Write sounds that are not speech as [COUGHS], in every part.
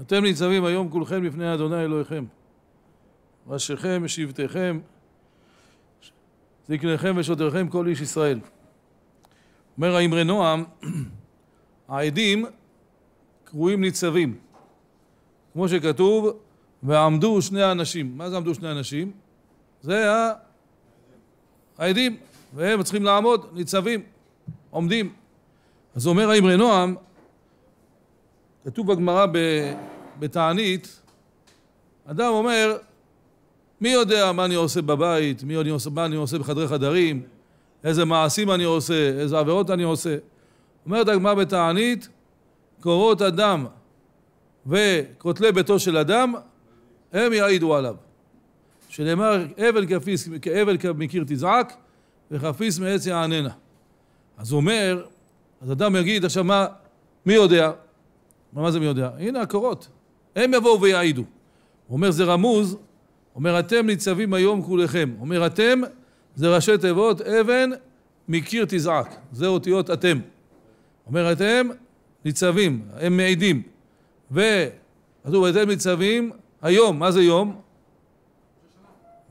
אתם ניצבים היום כולכם לפני אדוני אלוהיכם. ראשיכם, שבטיכם, זקניכם ושוטריכם, כל איש ישראל. אומר האמרי נועם, [CLEARS THROAT] העדים קרויים ניצבים. כמו שכתוב, ועמדו שני האנשים. מה זה עמדו שני האנשים? זה ה... העדים, והם צריכים לעמוד, ניצבים, עומדים. אז אומר האמרי נועם, כתוב בגמרא בתענית, אדם אומר, מי יודע מה אני עושה בבית, מי אני עושה, מה אני עושה בחדרי חדרים, איזה מעשים אני עושה, איזה עבירות אני עושה. אומרת הגמרא בתענית, קורות אדם וכותלי ביתו של אדם, הם יעידו עליו. שנאמר, אבל כפיס, כאבל מקיר תזעק, וכפיס מעץ יעננה. אז הוא אומר, אז אדם יגיד, עכשיו מה, מי יודע? מה זה מי יודע? הנה הקורות. הם יבואו ויעידו. הוא אומר, זה רמוז, אומר, אתם ניצבים היום כולכם. אומר, אתם, זה ראשי תיבות, אבן מקיר תזעק. זה אותיות אתם. אומר, אתם ניצבים, הם מעידים. וכתוב, אתם ניצבים היום, מה זה יום?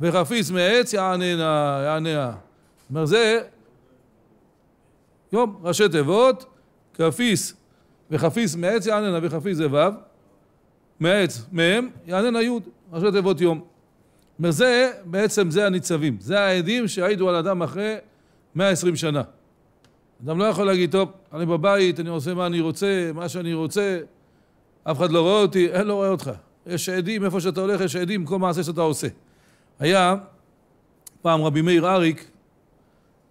וחפיץ מעץ יעננה, יעננה. זאת אומרת, זה יום, ראשי תיבות, כפיס וחפיס מעץ יעננה וחפיס זה ו', מעץ מהם יעננה יוד, ראשי תיבות יום. אומר זה, בעצם זה הניצבים, זה העדים שהעידו על אדם אחרי 120 שנה. אדם לא יכול להגיד, טוב, אני בבית, אני עושה מה אני רוצה, מה שאני רוצה, אף אחד לא רואה אותי, אין, לא רואה אותך. יש עדים, איפה שאתה הולך יש עדים, כל מעשה שאתה עושה. היה פעם רבי מאיר אריק,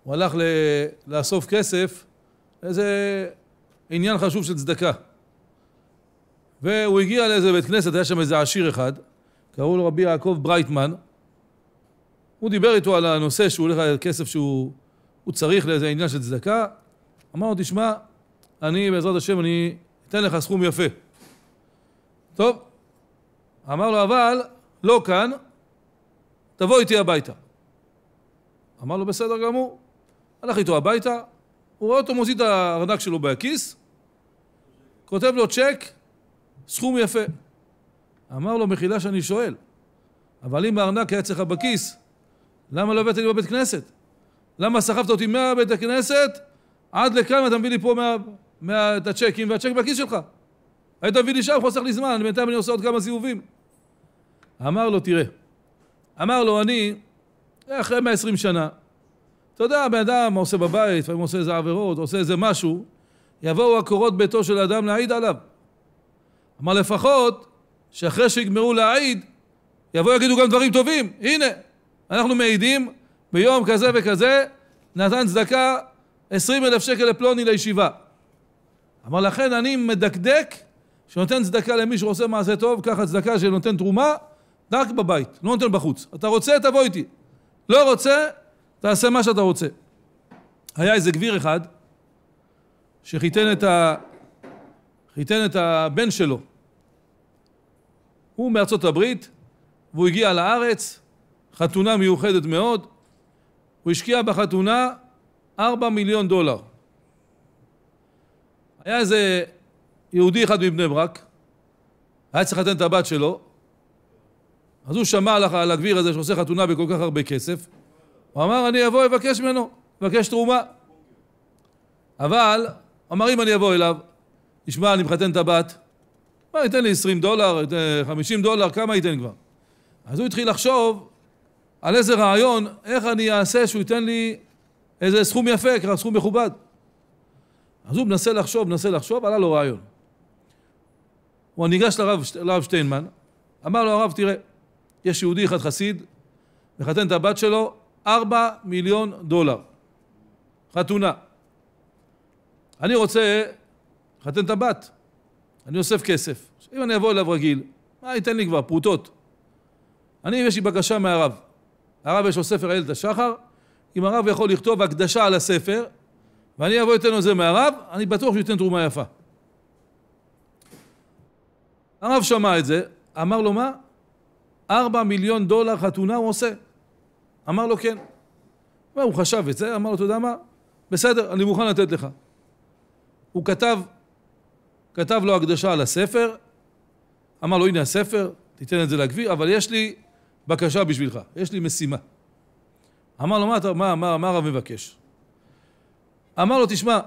הוא הלך ל- לאסוף כסף, איזה עניין חשוב של צדקה. והוא הגיע לאיזה בית כנסת, היה שם איזה עשיר אחד, קראו לו רבי יעקב ברייטמן. הוא דיבר איתו על הנושא שהוא הולך, על כסף שהוא צריך לאיזה עניין של צדקה. אמר לו, תשמע, אני בעזרת השם, אני אתן לך סכום יפה. טוב. אמר לו, אבל לא כאן, תבוא איתי הביתה. אמר לו, בסדר גמור. הלך איתו הביתה, הוא רואה אותו מוציא את הארנק שלו בכיס, כותב לו צ'ק, סכום יפה. אמר לו, מחילה שאני שואל, אבל אם הארנק היה אצלך בכיס, למה לא הבאת לי בבית כנסת? למה סחבת אותי מהבית הכנסת עד לכאן ואתה מביא לי פה מה, מה, את הצ'קים והצ'ק בכיס שלך? היית מביא לי שם, חוסך לי זמן, בינתיים אני עושה עוד כמה זיהובים. אמר לו, תראה, אמר לו, אני, אחרי 120 שנה, אתה יודע, הבן אדם עושה בבית, לפעמים עושה איזה עבירות, עושה איזה משהו, יבואו הקורות ביתו של אדם להעיד עליו. אמר לפחות שאחרי שיגמרו להעיד, יבואו יגידו גם דברים טובים. הנה, אנחנו מעידים ביום כזה וכזה, נתן צדקה עשרים אלף שקל לפלוני לישיבה. אמר לכן אני מדקדק שנותן צדקה למי שעושה מעשה טוב, ככה צדקה שנותן תרומה, רק בבית, לא נותן בחוץ. אתה רוצה, תבוא איתי. לא רוצה, תעשה מה שאתה רוצה. היה איזה גביר אחד, שחיתן את, ה... חיתן את הבן שלו. הוא מארצות הברית, והוא הגיע לארץ, חתונה מיוחדת מאוד, הוא השקיע בחתונה 4 מיליון דולר. היה איזה יהודי אחד מבני ברק, היה צריך לתת את הבת שלו, אז הוא שמע על הגביר הזה שעושה חתונה בכל כך הרבה כסף, הוא אמר אני אבוא אבקש ממנו, אבקש תרומה. אבל אמר אם אני אבוא אליו, תשמע, אני מחתן את הבת, מה, ייתן לי 20 דולר, 50 אה, דולר, כמה ייתן כבר? אז הוא התחיל לחשוב על איזה רעיון, איך אני אעשה שהוא ייתן לי איזה סכום יפה, ככה סכום מכובד. אז הוא מנסה לחשוב, מנסה לחשוב, עלה לו רעיון. הוא ניגש לרב, לרב שטיינמן, אמר לו הרב, תראה, יש יהודי אחד חסיד, מחתן את הבת שלו, 4 מיליון דולר. חתונה. אני רוצה לחתן את הבת, אני אוסף כסף. אם אני אבוא אליו רגיל, מה ייתן לי כבר? פרוטות. אני, יש לי בקשה מהרב. הרב יש לו ספר איילת השחר, אם הרב יכול לכתוב הקדשה על הספר, ואני אבוא אתן לו את זה מהרב, אני בטוח שהוא ייתן תרומה יפה. הרב שמע את זה, אמר לו מה? ארבע מיליון דולר חתונה הוא עושה. אמר לו כן. הוא חשב את זה, אמר לו, אתה יודע מה? בסדר, אני מוכן לתת לך. הוא כתב, כתב לו הקדשה על הספר, אמר לו, הנה הספר, תיתן את זה לגביר, אבל יש לי בקשה בשבילך, יש לי משימה. אמר לו, מה, אתה, מה, מה, מה הרב מבקש? אמר לו, תשמע,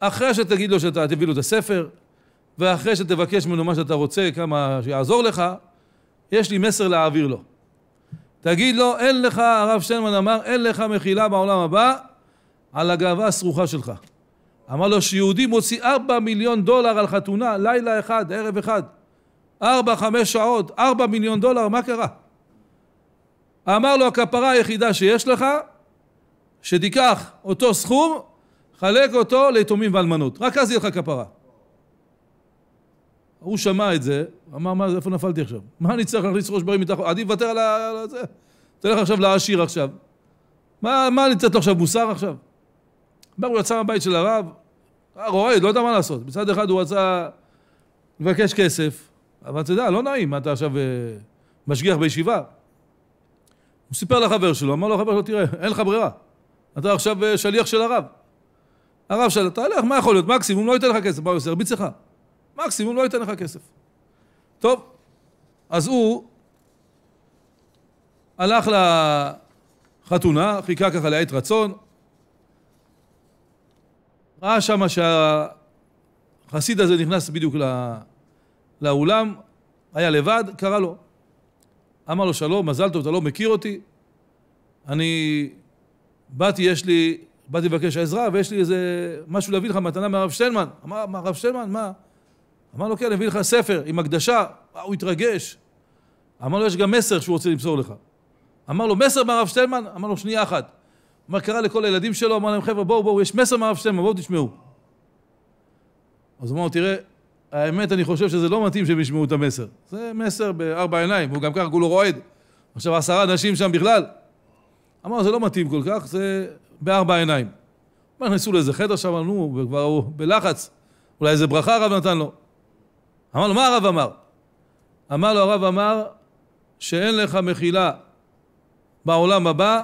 אחרי שתגיד לו שאתה תביא לו את הספר, ואחרי שתבקש ממנו מה שאתה רוצה, כמה שיעזור לך, יש לי מסר להעביר לו. תגיד לו, אין לך, הרב שטיינמן אמר, אין לך מחילה בעולם הבא על הגאווה הסרוחה שלך. אמר לו שיהודי מוציא ארבע מיליון דולר על חתונה, לילה אחד, ערב אחד. ארבע, חמש שעות, ארבע מיליון דולר, מה קרה? אמר לו הכפרה היחידה שיש לך, שתיקח אותו סכום, חלק אותו ליתומים ואלמנות, רק אז יהיה לך כפרה. הוא שמע את זה, אמר, מה, איפה נפלתי עכשיו? מה אני צריך להכניס ראש בריא מתחת? אני לוותר על זה. תלך עכשיו לעשיר עכשיו. מה, מה אני צריך לו עכשיו, מוסר עכשיו? בר הוא יצא מהבית של הרב, רועד, לא יודע מה לעשות. מצד אחד הוא רצה לבקש כסף, אבל אתה יודע, לא נעים, אתה עכשיו אה, משגיח בישיבה? הוא סיפר לחבר שלו, אמר לו החבר שלו, תראה, אין לך ברירה. אתה עכשיו אה, שליח של הרב. הרב שלו, תהלך, מה יכול להיות? מקסימום לא ייתן לך כסף. מה הוא עושה? הרביץ לך. מקסימום לא ייתן לך כסף. טוב, אז הוא הלך לחתונה, חיכה ככה לעת רצון, ראה שמה שהחסיד הזה נכנס בדיוק לא... לאולם, היה לבד, קרא לו. אמר לו, שלום, מזל טוב, אתה לא מכיר אותי? אני באתי, יש לי, באתי לבקש עזרה, ויש לי איזה משהו להביא לך, מתנה מהרב שטיינמן. אמר, מה, הרב שטיינמן, מה? אמר לו, כן, אני אביא לך ספר עם הקדשה. אה, הוא התרגש. אמר לו, יש גם מסר שהוא רוצה למסור לך. אמר לו, מסר מהרב שטיינמן? אמר לו, שנייה אחת. מה קרה לכל הילדים שלו? אמר להם, חבר'ה, בואו, בואו, יש מסר מהרב שלמה, בואו תשמעו. אז הוא אמר, תראה, האמת, אני חושב שזה לא מתאים שהם ישמעו את המסר. זה מסר בארבע עיניים, הוא גם ככה כולו רועד. עכשיו, עשרה אנשים שם בכלל. אמר, זה לא מתאים כל כך, זה בארבע עיניים. הם נכנסו לאיזה חדר שם, נו, וכבר הוא בלחץ. אולי איזה ברכה הרב נתן לו. אמר לו, מה הרב אמר? אמר לו, הרב אמר שאין לך מחילה בעולם הבא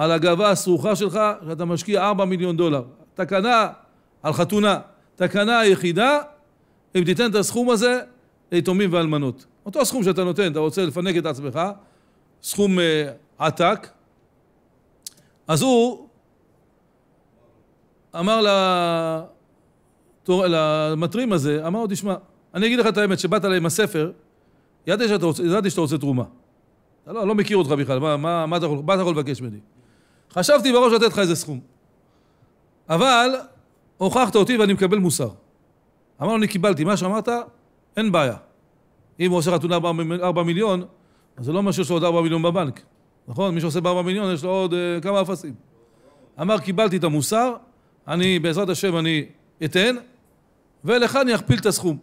על הגאווה הסרוחה שלך, שאתה משקיע 4 מיליון דולר. תקנה על חתונה, תקנה היחידה, אם תיתן את הסכום הזה ליתומים ואלמנות. אותו סכום שאתה נותן, אתה רוצה לפנק את עצמך, סכום uh, עתק, אז הוא אמר לתור, למטרים הזה, אמר לו, תשמע, אני אגיד לך את האמת, שבאת אליי עם הספר, ידעתי שאתה רוצה, ידעתי שאתה רוצה תרומה. לא, לא מכיר אותך בכלל, מה, מה, מה אתה יכול לבקש ממני? חשבתי בראש לתת לך איזה סכום. אבל הוכחת אותי ואני מקבל מוסר. אמר לו, אני קיבלתי, מה שאמרת, אין בעיה. אם הוא עושה חתונה 4 מיליון, אז זה לא אומר שיש לו עוד 4 מיליון בבנק, נכון? מי שעושה ב-4 מיליון, יש לו עוד uh, כמה אפסים. אמר, קיבלתי את המוסר, אני, בעזרת השם, אני אתן, ולך אני אכפיל את הסכום.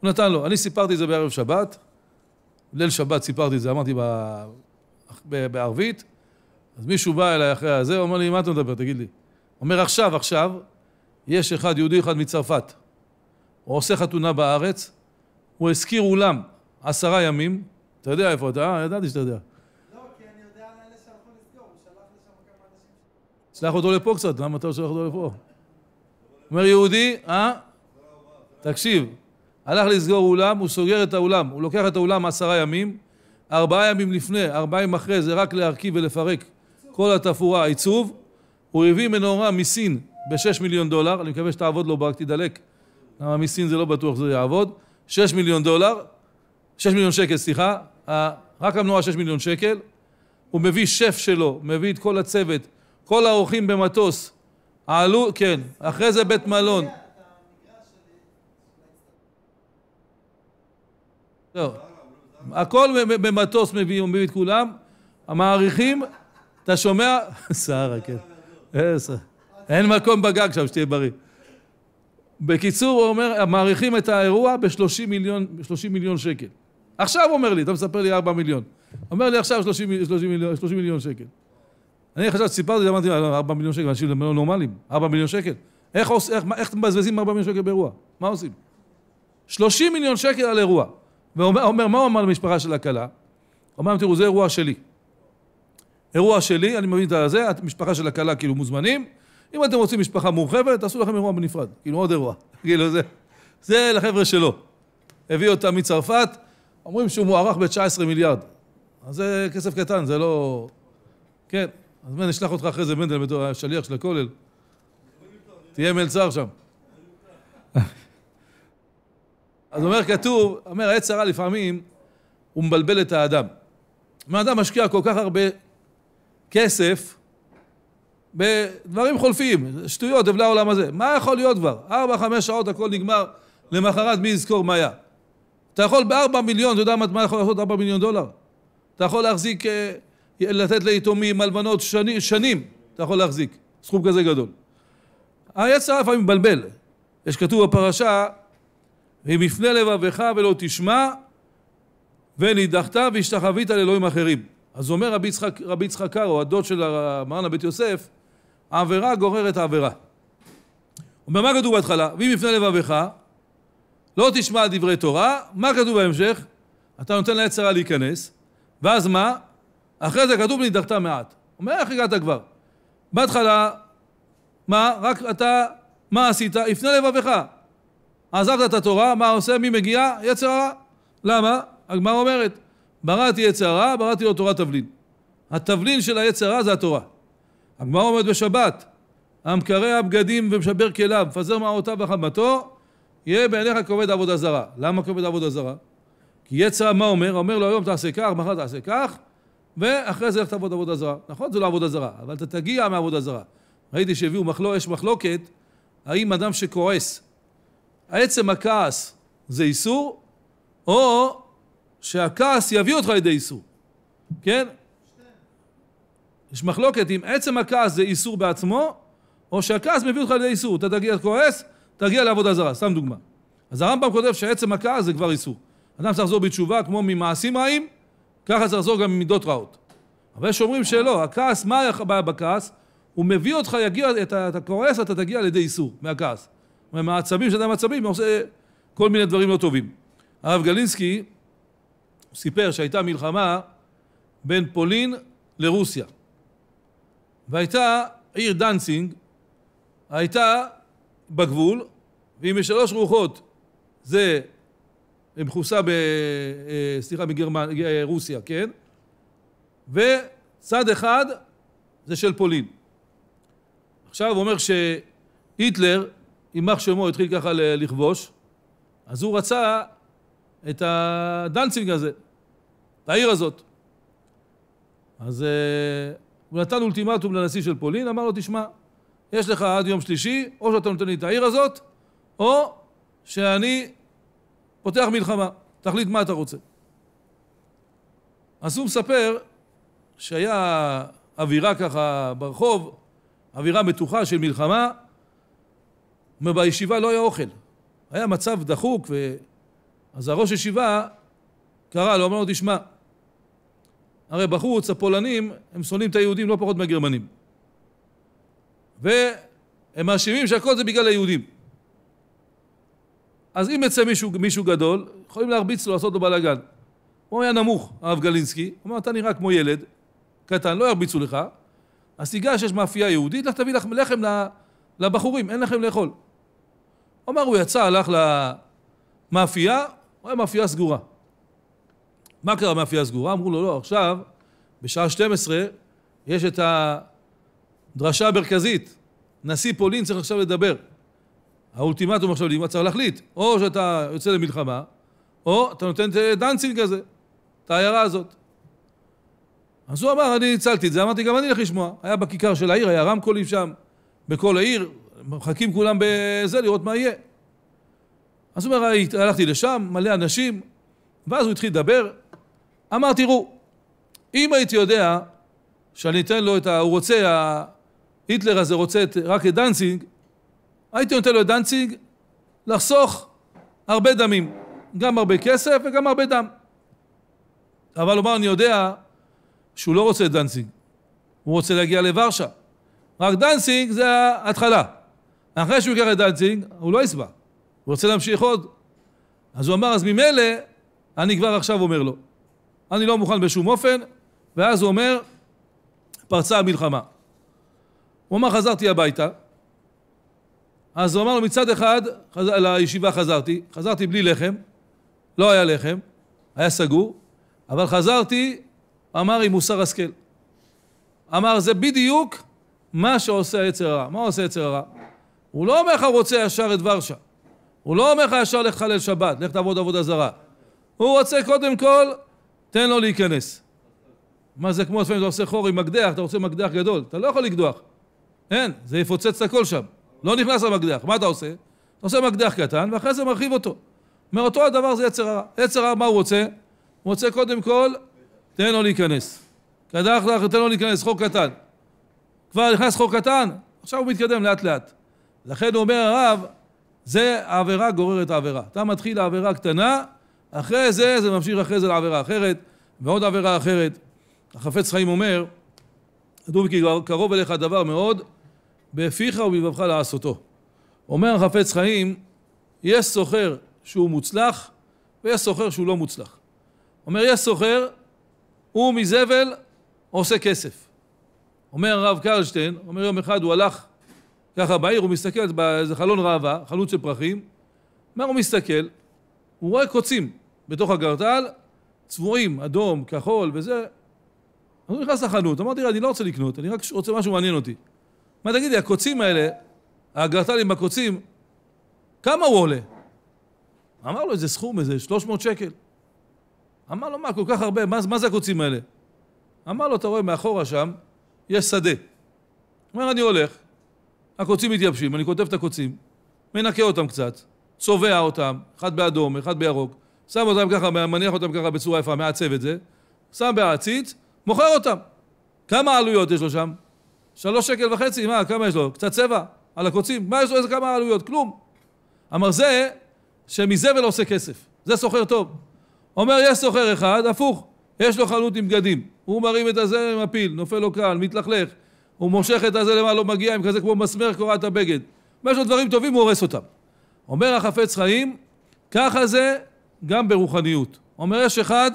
הוא נתן לו. אני סיפרתי את זה בערב שבת, ליל שבת סיפרתי את זה, אמרתי ב... בערבית, אז מישהו בא אליי אחרי הזה, הוא אומר לי, מה אתה מדבר? תגיד לי. אומר, עכשיו, עכשיו, יש אחד, יהודי אחד מצרפת. הוא עושה חתונה בארץ, הוא השכיר אולם עשרה ימים, אתה יודע איפה אתה, אה, ידעתי שאתה יודע. לא, כי אני יודע אלה שהלכו הוא שלח כמה שלח אותו לפה קצת, למה אתה לא שלח אותו לפה? אומר יהודי, אה? תקשיב, הלך לסגור אולם, הוא סוגר את האולם, הוא לוקח את האולם עשרה ימים, ארבעה ימים לפני, ארבעה ימים אחרי, זה רק להרכיב ולפרק כל התפאורה, העיצוב, הוא הביא מנורה מסין ב-6 מיליון דולר, אני מקווה שתעבוד לו ברק, תדלק, למה מסין זה לא בטוח שזה יעבוד, 6 מיליון דולר, 6 מיליון שקל, סליחה, רק המנורה 6 מיליון שקל, הוא מביא שף שלו, מביא את כל הצוות, כל האורחים במטוס, עלו, כן, אחרי זה בית מלון. לא, הכל במטוס מביאים, מביא את כולם, המעריכים אתה שומע? סערה, [LAUGHS] כן. אה, אין מקום בגג שם, שתהיה בריא. בקיצור, הוא אומר, מעריכים את האירוע ב-30 מיליון, מיליון שקל. עכשיו הוא אומר לי, אתה מספר לי 4 מיליון. אומר לי עכשיו 30, 30, מיליון, 30 מיליון שקל. אני חשבתי, סיפרתי, אמרתי, 4 אה, מיליון שקל, אנשים לא נורמלים, 4 מיליון שקל. איך, עוש, איך, איך מבזבזים 4 מיליון שקל באירוע? מה עושים? 30 מיליון שקל על אירוע. ואומר, מה הוא אמר למשפחה של הכלה? הוא אמר תראו, זה אירוע שלי. אירוע שלי, אני מבין את זה, המשפחה של הכלה כאילו מוזמנים. אם אתם רוצים משפחה מורחבת, תעשו לכם אירוע בנפרד. כאילו עוד אירוע. [LAUGHS] כאילו זה, זה לחבר'ה שלו. הביא אותם מצרפת, אומרים שהוא מוערך ב-19 מיליארד. אז זה כסף קטן, זה לא... כן. אז מן, אשלח אותך אחרי זה מנדל בתור השליח של הכולל. תהיה מלצר שם. [LAUGHS] אז אומר כתוב, אומר, העץ הרע לפעמים, הוא מבלבל את האדם. אם האדם משקיע כל כך הרבה כסף בדברים חולפים, שטויות, הבלי לא העולם הזה. מה יכול להיות כבר? ארבע, חמש שעות הכל נגמר, למחרת מי יזכור מה היה? אתה יכול בארבע מיליון, אתה יודע מה אתה יכול לעשות ארבע מיליון דולר? אתה יכול להחזיק, אה, לתת ליתומים, אלמנות, שני, שנים אתה יכול להחזיק, סכום כזה גדול. היצר לפעמים מבלבל. יש כתוב בפרשה, אם יפנה לבביך ולא תשמע, ונידחת והשתחווית לאלוהים אחרים. אז אומר רבי יצחק, רבי יצחק קארו, הדוד של מרן הבית יוסף, העבירה גוררת העבירה. אומר, מה כתוב בהתחלה? ואם יפנה לבביך, לא תשמע דברי תורה, מה כתוב בהמשך? אתה נותן לעץ הרע להיכנס, ואז מה? אחרי זה כתוב ונידחת מעט. אומר, איך הגעת כבר? בהתחלה, מה? רק אתה, מה עשית? יפנה לבביך. עזבת את התורה, מה עושה? מי מגיע? יצר הרע. למה? הגמרא אומרת, בראתי עץ הרע, בראתי לו תורת תבלין. התבלין של העץ הרע זה התורה. הגמרא אומרת בשבת, המקרע בגדים ומשבר כליו, מפזר מערותיו וחמתו, יהיה בעיניך כובד עבודה זרה. למה כובד עבודה זרה? כי עץ הרע, מה אומר? אומר לו היום תעשה כך, מחר תעשה כך, ואחרי זה לך תעבוד עבודה זרה. נכון, זה לא עבודה זרה, אבל אתה תגיע מעבודה זרה. ראיתי שהביאו מחלוק, יש מחלוקת, האם אדם שכועס, עצם הכעס זה איסור, או שהכעס יביא אותך לידי איסור, כן? יש מחלוקת אם עצם הכעס זה איסור בעצמו, או שהכעס מביא אותך לידי איסור. אתה תגיע כועס, תגיע לעבודה זרה, סתם דוגמה. אז הרמב"ם כותב שעצם הכעס זה כבר איסור. אדם צריך לחזור בתשובה כמו ממעשים רעים, ככה צריך לחזור גם ממידות רעות. אבל יש אומרים שלא, הכעס, מה הבעיה בכעס? הוא מביא אותך, יגיע, אתה, אתה כועס, אתה תגיע לידי איסור מהכעס. זאת אומרת, מהעצבים שאתה מעצבים, הוא עושה כל מיני דברים לא טובים. הרב גלינסקי, הוא סיפר שהייתה מלחמה בין פולין לרוסיה. והייתה עיר דנצינג, הייתה בגבול, והיא משלוש רוחות, זה מכוסה ב... אה, סליחה, מגרמניה, רוסיה, כן? וצד אחד זה של פולין. עכשיו הוא אומר שהיטלר, יימח שמו, התחיל ככה לכבוש, אז הוא רצה את הדנציג הזה, את העיר הזאת. אז אה, הוא נתן אולטימטום לנשיא של פולין, אמר לו, תשמע, יש לך עד יום שלישי, או שאתה נותן לי את העיר הזאת, או שאני פותח מלחמה, תחליט מה אתה רוצה. אז הוא מספר שהיה אווירה ככה ברחוב, אווירה מתוחה של מלחמה, ובישיבה לא היה אוכל. היה מצב דחוק ו... אז הראש ישיבה קרא לו, אמר לו, תשמע, הרי בחוץ הפולנים, הם שונאים את היהודים לא פחות מהגרמנים. והם מאשימים שהכל זה בגלל היהודים. אז אם יצא מישהו, מישהו גדול, יכולים להרביץ לו, לעשות לו בלאגן. הוא היה נמוך, הרב גלינסקי, הוא אמר, אתה נראה כמו ילד קטן, לא ירביצו לך, אז תיגש, יש מאפייה יהודית, לך תביא לחם, לחם לבחורים, אין לכם לאכול. הוא אמר, הוא יצא, הלך למאפייה, הוא היה מאפייה סגורה. מה קרה מאפייה סגורה? אמרו לו, לא, עכשיו, בשעה 12, יש את הדרשה המרכזית. נשיא פולין צריך עכשיו לדבר. האולטימטום עכשיו, צריך להחליט. או שאתה יוצא למלחמה, או אתה נותן את דנצינג הזה, את העיירה הזאת. אז הוא אמר, אני ניצלתי את זה, אמרתי, גם אני אלך לשמוע. היה בכיכר של העיר, היה רמקולים שם, בכל העיר, מחכים כולם בזה לראות מה יהיה. אז הוא אומר, הלכתי לשם, מלא אנשים, ואז הוא התחיל לדבר, אמר, תראו, אם הייתי יודע שאני אתן לו את ה... הוא רוצה, היטלר הזה רוצה את, רק את דנציג, הייתי נותן לו את דנציג לחסוך הרבה דמים, גם הרבה כסף וגם הרבה דם. אבל הוא אמר, אני יודע שהוא לא רוצה את דנציג, הוא רוצה להגיע לוורשה. רק דנציג זה ההתחלה. אחרי שהוא ייקח את דנציג, הוא לא יסבע. הוא רוצה להמשיך עוד. אז הוא אמר, אז ממילא, אני כבר עכשיו אומר לו. אני לא מוכן בשום אופן, ואז הוא אומר, פרצה המלחמה. הוא אמר, חזרתי הביתה. אז הוא אמר לו, מצד אחד, חז... לישיבה חזרתי, חזרתי בלי לחם, לא היה לחם, היה סגור, אבל חזרתי, אמר עם מוסר השכל. אמר, זה בדיוק מה שעושה היצר הרע. מה עושה היצר הרע? הוא לא אומר לך רוצה ישר את ורשה. הוא לא אומר לך ישר לך לחלל שבת, לך תעבוד עבודה זרה. הוא רוצה קודם כל, תן לו להיכנס. מה זה כמו לפעמים אתה עושה חור עם מקדח, אתה רוצה מקדח גדול, אתה לא יכול לקדוח. אין, זה יפוצץ את הכל שם. לא נכנס למקדח, מה אתה עושה? אתה עושה מקדח קטן ואחרי זה מרחיב אותו. מאותו הדבר זה יצר הרע. יצר הרע מה הוא רוצה? הוא רוצה קודם כל, תן לו להיכנס. קדח לך, תן לו להיכנס, חור קטן. כבר נכנס חור קטן, עכשיו הוא מתקדם לאט לאט. לכן הוא אומר הרב, זה העבירה גוררת העבירה. אתה מתחיל לעבירה קטנה, אחרי זה זה ממשיך אחרי זה לעבירה אחרת, ועוד עבירה אחרת. החפץ חיים אומר, כתוב כי קרוב אליך הדבר מאוד, בפיך ובלבבך לעשותו. אומר החפץ חיים, יש סוחר שהוא מוצלח, ויש סוחר שהוא לא מוצלח. אומר, יש סוחר, הוא מזבל עושה כסף. אומר הרב קרלשטיין, אומר יום אחד הוא הלך ככה בעיר, הוא מסתכל באיזה חלון ראווה, חלוץ של פרחים, מה הוא מסתכל? הוא רואה קוצים בתוך הגרטל, צבועים, אדום, כחול וזה. אז הוא נכנס לחנות, אמרתי, לו, אני לא רוצה לקנות, אני רק רוצה משהו מעניין אותי. מה תגיד לי, הקוצים האלה, הגרטל עם הקוצים, כמה הוא עולה? אמר לו איזה סכום, איזה 300 שקל. אמר לו, מה, כל כך הרבה, מה, מה זה הקוצים האלה? אמר לו, אתה רואה, מאחורה שם יש שדה. הוא אומר, אני הולך, הקוצים מתייבשים, אני כותב את הקוצים, מנקה אותם קצת, צובע אותם, אחד באדום, אחד בירוק, שם אותם ככה, מניח אותם ככה בצורה יפה, מעצב את זה, שם בעציץ, מוכר אותם. כמה עלויות יש לו שם? שלוש שקל וחצי, מה, כמה יש לו? קצת צבע על הקוצים? מה יש לו, איזה כמה עלויות? כלום. אמר זה שמזבל עושה כסף, זה סוחר טוב. אומר, יש סוחר אחד, הפוך, יש לו חנות עם בגדים, הוא מרים את הזה עם הפיל, נופל לו קל, מתלכלך, הוא מושך את הזה למה לא מגיע, עם כזה כמו מסמר קורת הבגד. אם יש לו דברים טובים, הוא הורס אותם. אומר החפץ חיים, ככה זה גם ברוחניות. אומר, יש אחד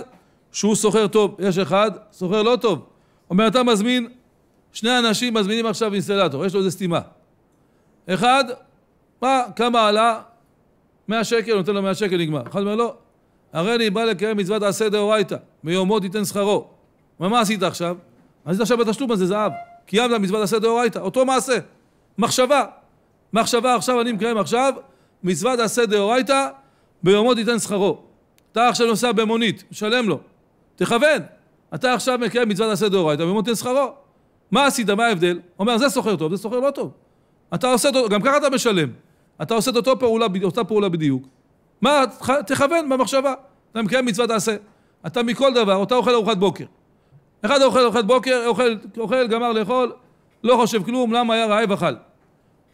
שהוא סוחר טוב, יש אחד סוחר לא טוב. אומר, אתה מזמין, שני אנשים מזמינים עכשיו אינסטלטור, יש לו איזה סתימה. אחד, מה, כמה עלה? 100 שקל, נותן לו 100 שקל, נגמר. אחד אומר, לא, הרי אני בא לקיים מצוות עשה דאורייתא, מיומו תיתן שכרו. מה עשית עכשיו? עשית עכשיו בתשלום הזה זהב. קיימת מצוות עשה דאורייתא, אותו מעשה, מחשבה. מחשבה עכשיו, אני מקיים עכשיו, מצוות עשה דאורייתא, ביומו תיתן שכרו. אתה עכשיו נוסע במונית, שלם לו, תכוון. אתה עכשיו מקיים מצוות עשה דאורייתא, ביומו תיתן שכרו. מה עשית, מה ההבדל? אומר, זה סוחר טוב, זה סוחר לא טוב. אתה עושה, גם ככה אתה משלם. אתה עושה את אותו פעולה, אותה פעולה בדיוק. מה, תכוון במחשבה. אתה מקיים מצוות עשה. אתה מכל דבר, אתה אוכל ארוחת בוקר. אחד אוכל, אוכל בוקר, אוכל, אוכל, גמר לאכול, לא חושב כלום, למה היה רעב, אכל.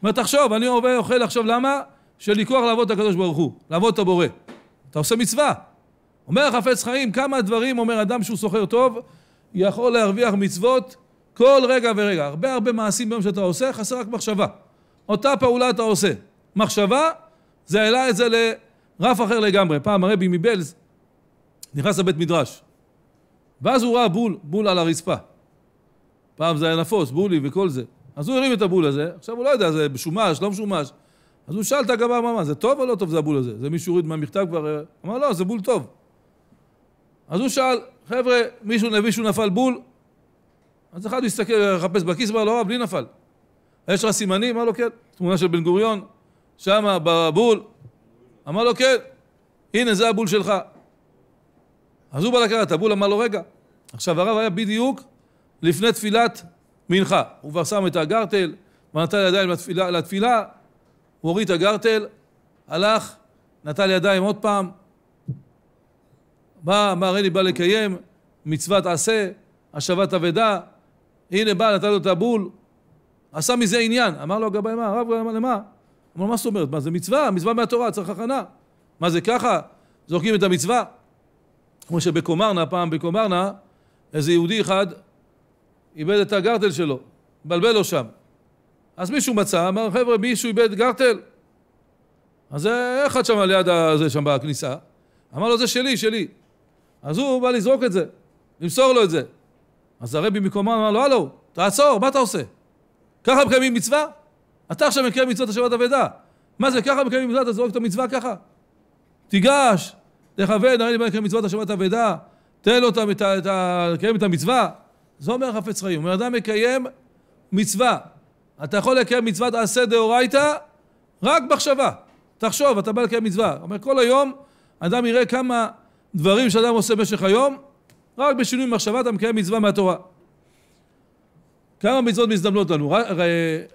אומר, תחשוב, אני עובר, אוכל עכשיו, למה? שלי כוח לעבוד את הקדוש ברוך הוא, לעבוד את הבורא. אתה עושה מצווה. אומר החפץ חיים, כמה דברים אומר אדם שהוא סוחר טוב, יכול להרוויח מצוות כל רגע ורגע. הרבה הרבה מעשים ביום שאתה עושה, חסר רק מחשבה. אותה פעולה אתה עושה. מחשבה, זה העלה את זה לרף אחר לגמרי. פעם הרבי מבלז נכנס לבית מדרש. ואז הוא ראה בול, בול על הרצפה. פעם זה היה נפוץ, בולי וכל זה. אז הוא הרים את הבול הזה, עכשיו הוא לא יודע, זה משומש, לא משומש. אז הוא שאל את הגבה, מה, מה, זה טוב או לא טוב זה הבול הזה? זה מישהו הוריד מהמכתב כבר, אה, אמר, לא, זה בול טוב. אז הוא שאל, חבר'ה, מישהו, מישהו נפל בול? אז אחד מסתכל, מחפש בכיס, אמר לו, לא, בלי נפל. יש לך סימנים? אמר לו, לא, כן. תמונה של בן גוריון, שמה, בבול. אמר לו, לא, כן, הנה, זה הבול שלך. אז הוא בא לקראת, הבול, אמר לו, לא, רגע. עכשיו, הרב היה בדיוק לפני תפילת מנחה. הוא כבר שם את הגרטל, ונתן ידיים לתפילה, לתפילה, הוא הוריד את הגרטל, הלך, נטל ידיים עוד פעם, בא, אמר, אלי בא לקיים מצוות עשה, השבת אבדה, הנה בא, נתן לו את הבול, עשה מזה עניין. אמר לו הגבאי, מה? הרב אמר, למה? אמר, לו, מה זאת אומרת? מה, זה מצווה, מצווה מהתורה, צריך הכנה. מה זה ככה? זורקים את המצווה? כמו שבקומרנה, פעם בקומרנה, איזה יהודי אחד איבד את הגרטל שלו, בלבל לו שם. אז מישהו מצא, אמר, חבר'ה, מישהו איבד גרטל? אז אחד שם ליד הזה, שם בכניסה, אמר לו, זה שלי, שלי. אז הוא בא לזרוק את זה, למסור לו את זה. אז הרבי מקומם אמר לו, הלו, תעצור, מה אתה עושה? ככה מקיימים מצווה? אתה עכשיו מקיים מצוות השבת אבדה. מה זה, ככה מקיימים מצווה, אתה זורק את המצווה ככה? תיגש, תכוון, הרי לבן מצוות השבת אבדה, תן לו את ה... לקיים את המצווה. זה אומר חפץ חיים. אומר, אדם מקיים מצווה. אתה יכול לקיים מצוות עשה דאורייתא רק מחשבה. תחשוב, אתה בא לקיים מצווה. אומר, כל היום אדם יראה כמה דברים שאדם עושה במשך היום, רק בשינוי מחשבה אתה מקיים מצווה מהתורה. כמה מצוות מזדמנות לנו.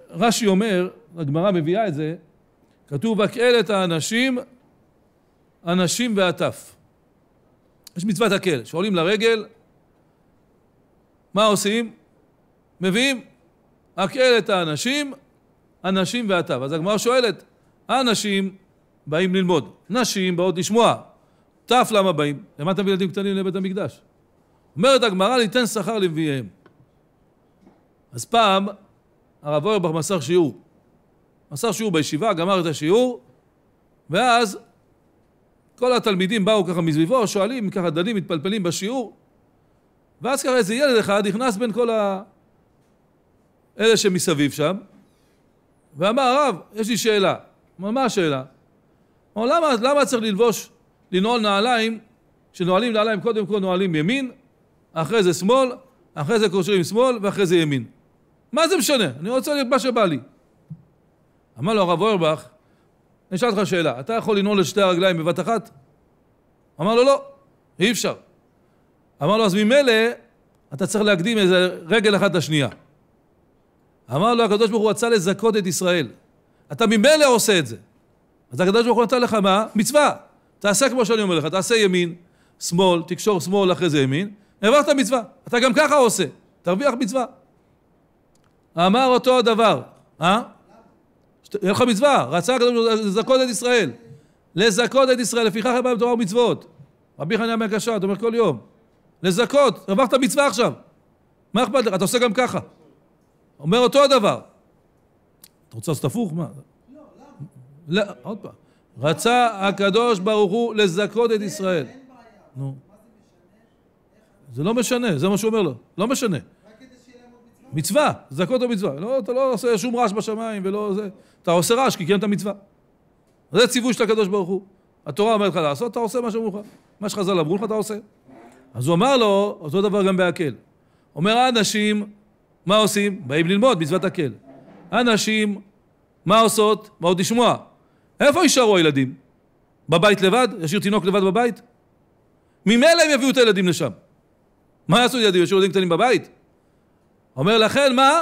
רש"י אומר, הגמרא מביאה את זה, כתוב, הקהל את האנשים אנשים ועטף. יש מצוות הקל, שעולים לרגל, מה עושים? מביאים הקל את האנשים, אנשים ועטף. אז הגמרא שואלת, האנשים באים ללמוד, נשים באות לשמוע, טף למה באים? למה אתה מביא ילדים קטנים לבית המקדש? אומרת הגמרא, ליתן שכר לנביאיהם. אז פעם הרב אורבך מסר שיעור. מסר שיעור בישיבה, גמר את השיעור, ואז כל התלמידים באו ככה מסביבו, שואלים, ככה דנים, מתפלפלים בשיעור. ואז ככה איזה ילד אחד נכנס בין כל ה... אלה שמסביב שם, ואמר, הרב, יש לי שאלה. אמר, מה השאלה? אמר, למה, למה צריך ללבוש, לנעול נעליים, כשנועלים נעליים קודם כל נועלים ימין, אחרי זה שמאל, אחרי זה קושרים שמאל, ואחרי זה ימין. מה זה משנה? אני רוצה להיות מה שבא לי. אמר לו הרב אוירבך, אני אשאל אותך שאלה, אתה יכול לנעול את שתי הרגליים בבת אחת? אמר לו, לא, אי אפשר. אמר לו, אז ממילא אתה צריך להקדים איזה רגל אחת לשנייה. אמר לו, הקדוש ברוך הוא רצה לזכות את ישראל. אתה ממילא עושה את זה. אז הקדוש ברוך הוא נתן לך מה? מצווה. תעשה כמו שאני אומר לך, תעשה ימין, שמאל, תקשור שמאל, אחרי זה ימין, העברת מצווה. אתה גם ככה עושה, תרוויח מצווה. אמר אותו הדבר, אה? יהיה לך מצווה, רצה הקדוש ברוך הוא לזכות את ישראל. לזכות את ישראל, לפיכך הבאה בתורה ומצוות. רבי חניה מהקשה, אתה אומר כל יום. לזכות, הרווחת מצווה עכשיו. מה אכפת לך? אתה עושה גם ככה. אומר אותו הדבר. אתה רוצה לעשות הפוך? מה? לא, למה? לא, עוד פעם. רצה הקדוש ברוך הוא לזכות את ישראל. נו. זה לא משנה, זה מה שהוא אומר לו. לא משנה. מצווה, זכות או מצווה. לא, אתה לא עושה שום רעש בשמיים ולא זה. אתה עושה רעש כי קיימת מצווה. זה ציווי של הקדוש ברוך הוא. התורה אומרת לך לעשות, אתה עושה מה שאומרים לך. מה שחז"ל אמרו לך, אתה עושה. אז הוא אמר לו, אותו דבר גם בהקל. אומר האנשים, מה עושים? באים ללמוד מצוות הקל. האנשים, מה עושות? מה עוד לשמוע. איפה יישארו הילדים? בבית לבד? ישאיר תינוק לבד בבית? ממילא הם יביאו את הילדים לשם. מה יעשו ילדים? ישאירו ילדים קטנים בבית? אומר לכן מה?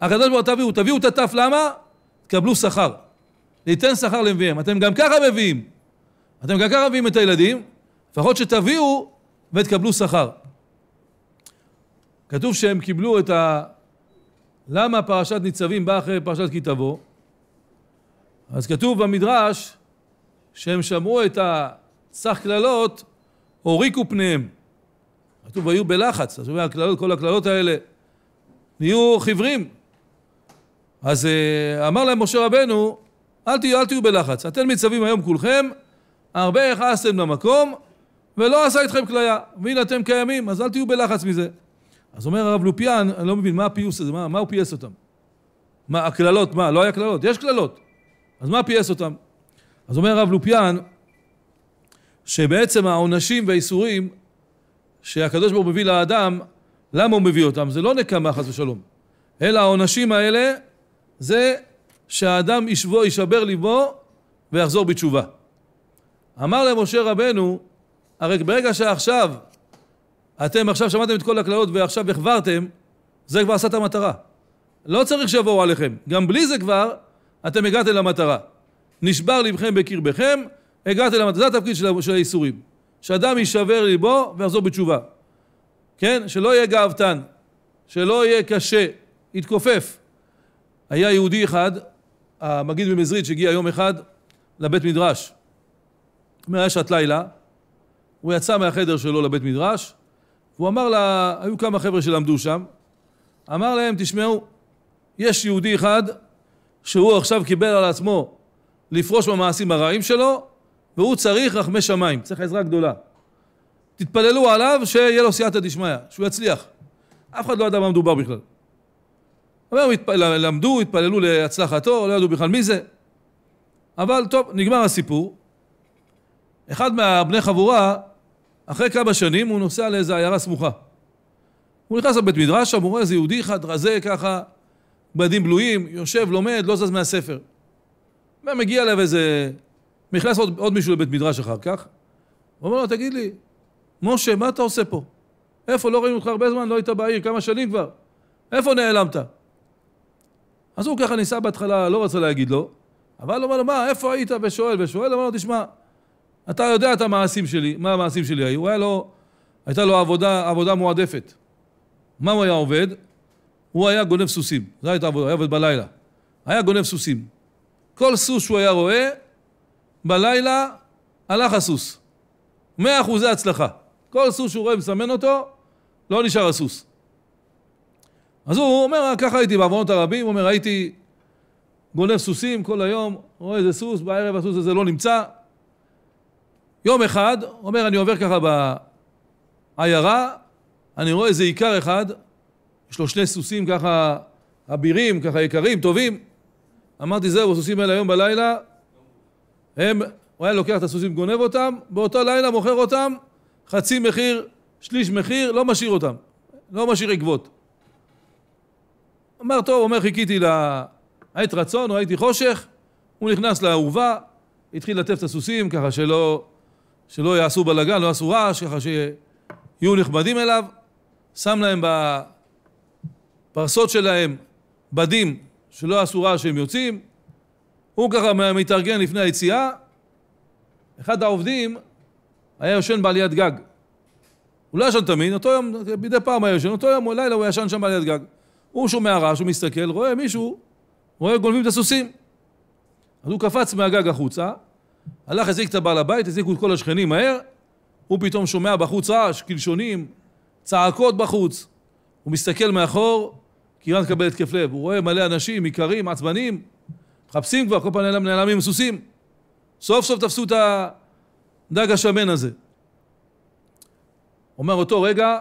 הקדוש ברוך הוא תביאו, תביאו את הטף, למה? תקבלו שכר. ניתן שכר לנביאים. אתם גם ככה מביאים. אתם גם ככה מביאים את הילדים, לפחות שתביאו ותקבלו שכר. כתוב שהם קיבלו את ה... למה פרשת ניצבים באה אחרי פרשת כי תבוא? אז כתוב במדרש שהם שמעו את הסך קללות, הוריקו פניהם. כתוב, היו בלחץ. אז הוא אומר, כל הקללות האלה. נהיו חיוורים. אז אה, אמר להם משה רבנו, אל תהיו, אל תהיו בלחץ, אתם מצווים היום כולכם, הרבה הכעסתם למקום, ולא עשה איתכם כליה, והנה אתם קיימים, אז אל תהיו בלחץ מזה. אז אומר הרב לופיאן, אני לא מבין, מה הפיוס הזה, מה, מה הוא פייס אותם? מה, הקללות, מה, לא היה קללות? יש קללות. אז מה פייס אותם? אז אומר הרב לופיאן, שבעצם העונשים והאיסורים שהקדוש ברוך הוא מביא לאדם, למה הוא מביא אותם? זה לא נקמה חס ושלום. אלא העונשים האלה זה שהאדם ישבו, ישבר ליבו ויחזור בתשובה. אמר למשה רבנו, הרי ברגע שעכשיו אתם עכשיו שמעתם את כל הקללות ועכשיו החברתם, זה כבר עשה את המטרה. לא צריך שיבואו עליכם. גם בלי זה כבר, אתם הגעתם למטרה. נשבר לבכם בקרבכם, הגעתם למטרה. זה התפקיד של, של האיסורים. שאדם יישבר ליבו ויחזור בתשובה. כן? שלא יהיה גאוותן, שלא יהיה קשה, יתכופף. היה יהודי אחד, המגיד במזריד, שהגיע יום אחד לבית מדרש. אומר, שעת לילה, הוא יצא מהחדר שלו לבית מדרש, והוא אמר לה, היו כמה חבר'ה שלמדו שם, אמר להם, תשמעו, יש יהודי אחד שהוא עכשיו קיבל על עצמו לפרוש במעשים הרעים שלו, והוא צריך רחמי שמיים, צריך עזרה גדולה. תתפללו עליו שיהיה לו סייעתא דשמיא, שהוא יצליח. אף אחד לא ידע מה מדובר בכלל. אומר, למדו, התפללו להצלחתו, לא ידעו בכלל מי זה. אבל טוב, נגמר הסיפור. אחד מהבני חבורה, אחרי כמה שנים הוא נוסע לאיזו עיירה סמוכה. הוא נכנס לבית מדרש, שם הוא רואה איזה יהודי אחד רזה ככה, בדים בלויים, יושב, לומד, לא זז מהספר. ומגיע אליו איזה... נכנס עוד, עוד מישהו לבית מדרש אחר כך, הוא אומר לו, תגיד לי, משה, מה אתה עושה פה? איפה? לא ראינו אותך הרבה זמן, לא היית בעיר, כמה שנים כבר. איפה נעלמת? אז הוא ככה ניסה בהתחלה, לא רצה להגיד לו, אבל אמר לו, מה, איפה היית? ושואל, ושואל, אמר לו, תשמע, אתה יודע את המעשים שלי, מה המעשים שלי היו. היה לו, הייתה לו עבודה, עבודה מועדפת. מה הוא היה עובד? הוא היה גונב סוסים. זו הייתה עבודה, היה עובד בלילה. היה גונב סוסים. כל סוס שהוא היה רואה, בלילה הלך הסוס. מאה אחוזי הצלחה. כל סוס שהוא רואה מסמן אותו, לא נשאר הסוס. אז הוא אומר, ככה הייתי בעוונות הרבים, הוא אומר, הייתי גונב סוסים כל היום, רואה איזה סוס, בערב הסוס הזה לא נמצא. יום אחד, אומר, אני עובר ככה בעיירה, אני רואה איזה עיקר אחד, יש לו שני סוסים ככה אבירים, ככה יקרים, טובים. אמרתי, זהו, הסוסים האלה היום בלילה, הם, הוא היה לוקח את הסוסים, גונב אותם, באותו לילה מוכר אותם, חצי מחיר, שליש מחיר, לא משאיר אותם, לא משאיר עקבות. אמר, טוב, אומר, חיכיתי לעת רצון, ראיתי חושך, הוא נכנס לאהובה, התחיל לטף את הסוסים, ככה שלא, שלא יעשו בלאגן, לא יעשו רעש, ככה שיהיו נכבדים אליו, שם להם בפרסות שלהם בדים שלא יעשו רעש שהם יוצאים, הוא ככה מתארגן לפני היציאה, אחד העובדים היה יושן בעליית גג. הוא לא ישן תמיד, אותו יום, מדי פעם היה יושן, אותו יום, לילה הוא ישן שם בעליית גג. הוא שומע רעש, הוא מסתכל, רואה מישהו, רואה גונבים את הסוסים. אז הוא קפץ מהגג החוצה, הלך, הזיק את הבעל הבית, הזיקו את כל השכנים מהר, הוא פתאום שומע בחוץ רעש, קלשונים, צעקות בחוץ. הוא מסתכל מאחור, כמעט תקבל התקף לב. הוא רואה מלא אנשים, איכרים, עצבנים, מחפשים כבר, כל פעם נעלמים סוסים. סוף סוף תפסו את ה... דג השמן הזה. אומר אותו רגע,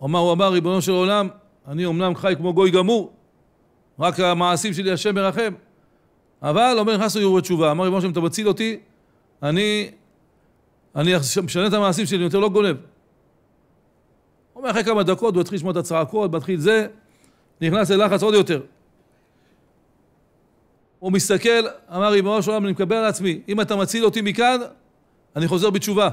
אומר, הוא אמר, ריבונו של עולם, אני אמנם חי כמו גוי גמור, רק המעשים שלי השם מרחם. אבל אומר נכנס לו בתשובה, אמר ריבונו של עולם, אתה מציל אותי, אני, אני משנה את המעשים שלי, אני יותר לא גונב. אומר אחרי כמה דקות, הוא התחיל לשמוע את הצעקות, מתחיל זה, נכנס ללחץ עוד יותר. הוא מסתכל, אמר ריבונו של עולם, אני מקבל על עצמי, אם אתה מציל אותי מכאן, אני חוזר בתשובה.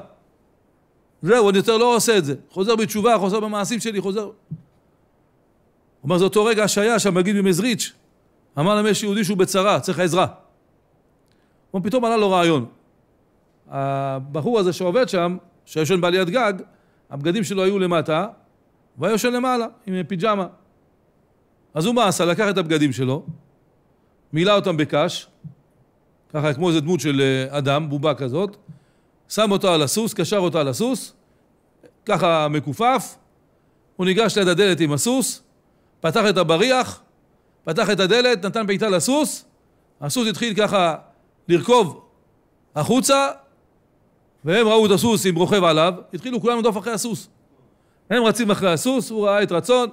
זהו, אני יותר לא עושה את זה. חוזר בתשובה, חוזר במעשים שלי, חוזר... הוא אומר, זה אותו רגע שהיה שם, מגיד ממזריץ' אמר להם, יש יהודי שהוא בצרה, צריך עזרה. אבל פתאום עלה לו רעיון. הבחור הזה שעובד שם, שישן בעליית גג, הבגדים שלו היו למטה, והיה יושן למעלה, עם פיג'מה. אז הוא מה עשה? לקח את הבגדים שלו, מילא אותם בקש, ככה כמו איזה דמות של אה, אדם, בובה כזאת, שם אותו על הסוס, קשר אותו על הסוס, ככה מכופף, הוא ניגש ליד הדלת עם הסוס, פתח את הבריח, פתח את הדלת, נתן בעיטה לסוס, הסוס התחיל ככה לרכוב החוצה, והם ראו את הסוס עם רוכב עליו, התחילו כולם לדוף אחרי הסוס. הם רצים אחרי הסוס, הוא ראה את רצון,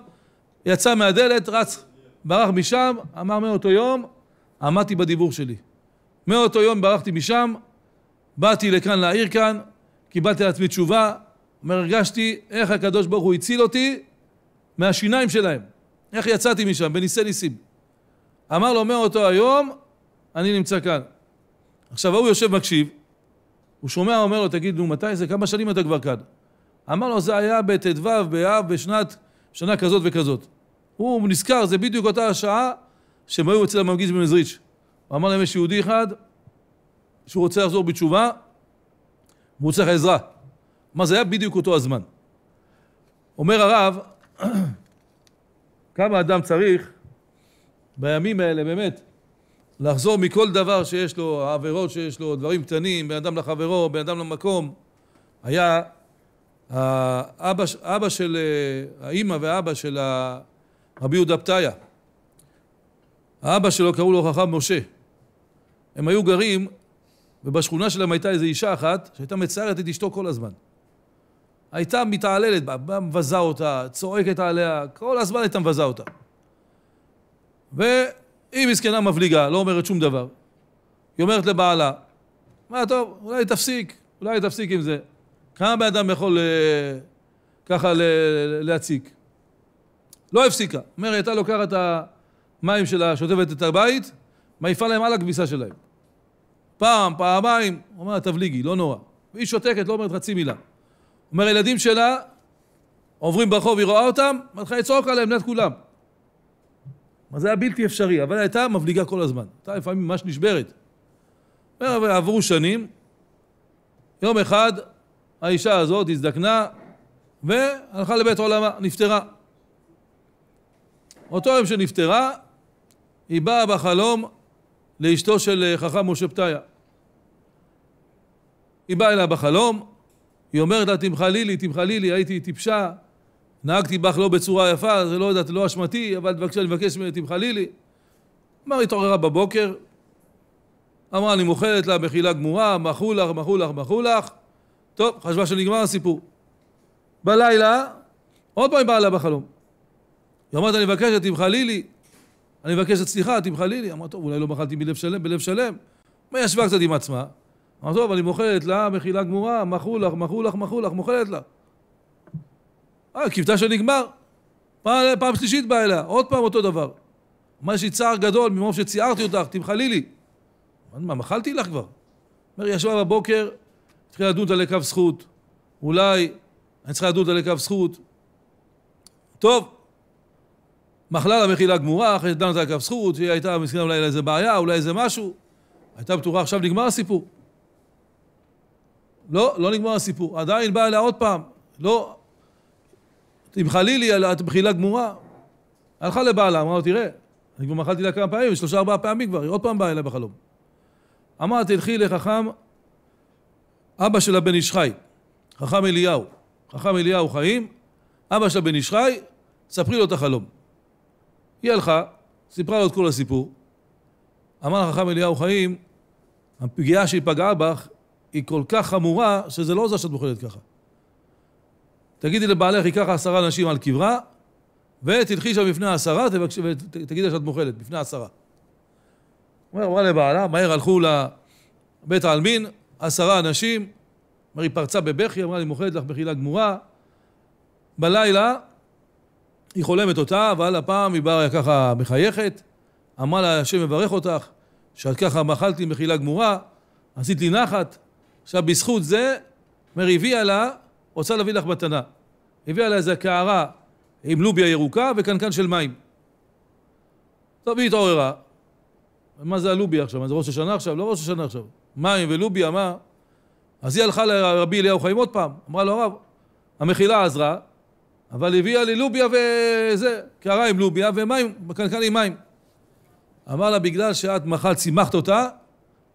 יצא מהדלת, רץ, ברח משם, אמר מאותו יום, עמדתי בדיבור שלי. מאותו יום ברחתי משם, באתי לכאן להעיר כאן, קיבלתי על עצמי תשובה, אומר, הרגשתי איך הקדוש ברוך הוא הציל אותי מהשיניים שלהם, איך יצאתי משם, בניסי ניסים. אמר לו, מאותו היום אני נמצא כאן. עכשיו, ההוא יושב מקשיב, הוא שומע, אומר לו, תגיד, נו, מתי זה? כמה שנים אתה כבר כאן? אמר לו, זה היה בט"ו באב בשנת, שנה כזאת וכזאת. הוא נזכר, זה בדיוק אותה השעה שהם היו אצל המנגיש במזריץ'. הוא אמר להם, יש יהודי אחד, שהוא רוצה לחזור בתשובה, והוא צריך עזרה. מה זה היה בדיוק אותו הזמן. אומר הרב, [CLEARS THROAT] כמה אדם צריך בימים האלה, באמת, לחזור מכל דבר שיש לו, העבירות שיש לו, דברים קטנים, בין אדם לחברו, בין אדם למקום. היה האבא, אבא של, אה, האימא ואבא של רבי יהודה פתאיה. האבא שלו קראו לו חכם משה. הם היו גרים ובשכונה שלהם הייתה איזו אישה אחת שהייתה מצערת את אשתו כל הזמן. הייתה מתעללת בה, מבזה אותה, צועקת עליה, כל הזמן הייתה מבזה אותה. והיא מסכנה מבליגה, לא אומרת שום דבר. היא אומרת לבעלה, מה טוב, אולי תפסיק, אולי תפסיק עם זה. כמה בן אדם יכול אה, ככה להציק? לא הפסיקה. אומרת, הייתה לוקחת את המים שלה, שוטפת את הבית, מעיפה להם על הכביסה שלהם. פעם, פעמיים, אומר תבליגי, לא נורא. והיא שותקת, לא אומרת חצי מילה. אומר, הילדים שלה עוברים ברחוב, היא רואה אותם, מתחילה לצעוק עליהם, נת כולם. אז זה היה בלתי אפשרי, אבל הייתה מבליגה כל הזמן. הייתה לפעמים ממש נשברת. ועברו שנים, יום אחד האישה הזאת הזדקנה והלכה לבית עולמה, נפטרה. אותו יום שנפטרה, היא באה בחלום לאשתו של אה, חכם משה פתיה. היא באה אליה בחלום, היא אומרת לה, תמחלי לי, תמחלי לי, הייתי טיפשה, נהגתי בך לא בצורה יפה, זה לא יודעת, לא אשמתי, אבל בבקשה, אני מבקש ממני, תמחלי לי. אמר, היא התעוררה בבוקר, אמרה, אני מוכלת לה מחילה גמורה, מחו לך, מחו לך, מחו לך. טוב, חשבה שנגמר הסיפור. בלילה, עוד פעם היא באה אליה בחלום. היא אומרת, אני מבקשת, תמחלי לי. אני מבקש את סליחה, תמחלי לי. אמרה, טוב, אולי לא מחלתי בלב שלם, בלב שלם. מה ישבה קצת עם עצמה? אמרה, טוב, אני מוכלת לה מחילה גמורה, מחו לך, מחו לך, מחו לך, מוכלת לה. אה, כבתה שנגמר. פעם, פעם שלישית באה אליה, עוד פעם אותו דבר. מה, יש לי צער גדול ממרוב שציערתי אותך, תמחלי לי. מה, מחלתי לך כבר? אומר, ישבה בבוקר, התחילה לדון אותה לקו זכות. אולי אני צריכה לדון אותה לקו זכות. טוב, מחלה למחילה גמורה, אחרי שדנו אותה על זכות, שהיא הייתה מסכנה אולי לאיזה בעיה, אולי איזה משהו, הייתה פתוחה, עכשיו נגמר הסיפור. לא, לא נגמר הסיפור. עדיין בא אליה עוד פעם, לא, אם חלילי, את מחילה גמורה. הלכה לבעלה, אמרה לו, תראה, אני כבר מחלתי לה כמה פעמים, שלושה ארבעה פעמים כבר, היא עוד פעם באה אליה בחלום. אמרה, תלכי לחכם, אבא של הבן איש חי, חכם אליהו. חכם אליהו חיים, אבא של הבן איש חי, ספרי לו את החלום. היא הלכה, סיפרה לו את כל הסיפור. אמר החכם אליהו חיים, הפגיעה שהיא פגעה בך היא כל כך חמורה, שזה לא עוזר שאת בוחרת ככה. תגידי לבעלך, ייקח עשרה אנשים על קברה, ותלכי שם בפני העשרה, ותגידי שאת מוכלת, בפני העשרה. אומר, אמרה לבעלה, מהר הלכו לבית העלמין, עשרה אנשים, היא פרצה בבכי, אמרה לי, מוכלת לך בחילה גמורה. בלילה, היא חולמת אותה, אבל הפעם היא באה ככה מחייכת, אמרה לה, השם מברך אותך, שאת ככה מאכלתי מחילה גמורה, עשית לי נחת. עכשיו, בזכות זה, אומר, הביאה לה, רוצה להביא לך מתנה. הביאה לה איזה קערה עם לוביה ירוקה וקנקן של מים. טוב, היא התעוררה. מה זה הלוביה עכשיו? מה זה ראש השנה עכשיו? לא ראש השנה עכשיו. מים ולוביה, מה? אז היא הלכה לרבי אליהו חיים עוד פעם, אמרה לו הרב, המחילה עזרה, אבל הביאה לי לוביה וזה, קערה עם לוביה ומים, בקנקן עם מים. אמר לה, בגלל שאת מחל צימחת אותה,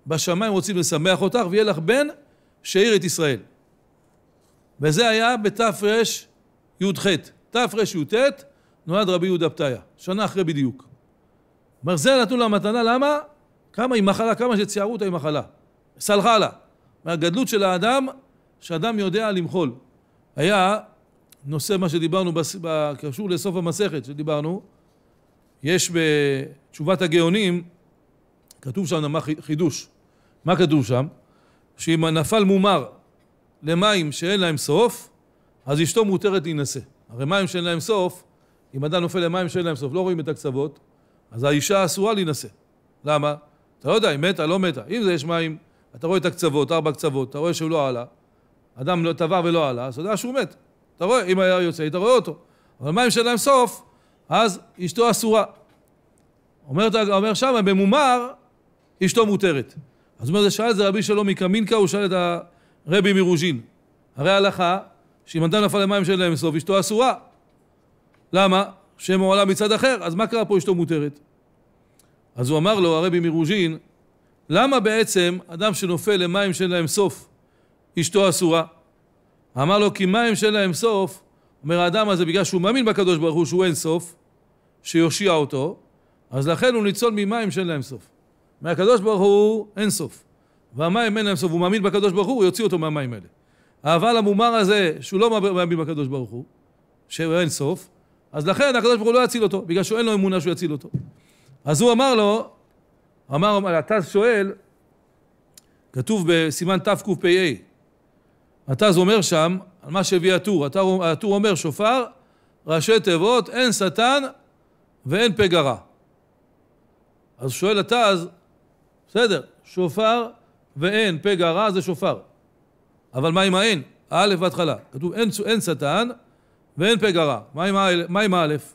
בשמיים רוצים לשמח אותך, ויהיה לך בן שאיר את ישראל. וזה היה בתרי"ח. תרי"ט נולד רבי יהודה פתיה, שנה אחרי בדיוק. אומר, זה נתנו לה מתנה, למה? כמה היא מחלה, כמה שציערו אותה היא מחלה. סלחה לה. מהגדלות של האדם, שאדם יודע למחול. היה נושא מה שדיברנו, קשור לסוף המסכת שדיברנו, יש בתשובת הגאונים, כתוב שם מה חידוש. מה כתוב שם? שאם נפל מומר למים שאין להם סוף, אז אשתו מותרת להינשא. הרי מים שאין להם סוף, אם אדם נופל למים שאין להם סוף, לא רואים את הקצוות, אז האישה אסורה להינשא. למה? אתה לא יודע היא מתה, לא מתה. אם זה יש מים, אתה רואה את הקצוות, ארבע קצוות, אתה רואה שהוא לא עלה, אדם לא- טבע ולא עלה, אז אתה יודע שהוא מת. אתה רואה, אם היה יוצא, היית רואה אותו. אבל מה אם שאין להם סוף, אז אשתו אסורה. אומר, אומר שם, במומר, אשתו מותרת. אז הוא אומר, זה שאל את זה רבי שלום מקמינקה, הוא שאל את הרבי מרוז'ין. הרי ההלכה, שאם אדם נפל למים שאין להם סוף, אשתו אסורה. למה? שם עולה מצד אחר, אז מה קרה פה אשתו מותרת? אז הוא אמר לו, הרבי מרוז'ין, למה בעצם אדם שנופל למים שאין להם סוף, אשתו אסורה? אמר לו, כי מים שאין להם סוף, אומר האדם הזה, בגלל שהוא מאמין בקדוש ברוך הוא שהוא אין סוף, שיושיע אותו, אז לכן הוא ניצול ממים שאין להם סוף. מהקדוש ברוך הוא אין סוף. והמים אין להם סוף, הוא מאמין בקדוש ברוך הוא, הוא יוציא אותו מהמים האלה. אבל המומר הזה, שהוא לא מאמין בקדוש ברוך הוא, שהוא אין סוף, אז לכן הקדוש ברוך הוא לא יציל אותו, בגלל שאין לו אמונה שהוא יציל אותו. אז הוא אמר לו, אמר, אתה שואל, כתוב בסימן תקפ"א, התז אומר שם, על מה שהביא הטור, הטור אומר שופר, ראשי תיבות, אין שטן ואין פגרה. אז שואל התז, בסדר, שופר ואין פגרה זה שופר. אבל מה עם האין? האלף בהתחלה. כתוב אין, אין שטן ואין פגרה. מה עם האלף?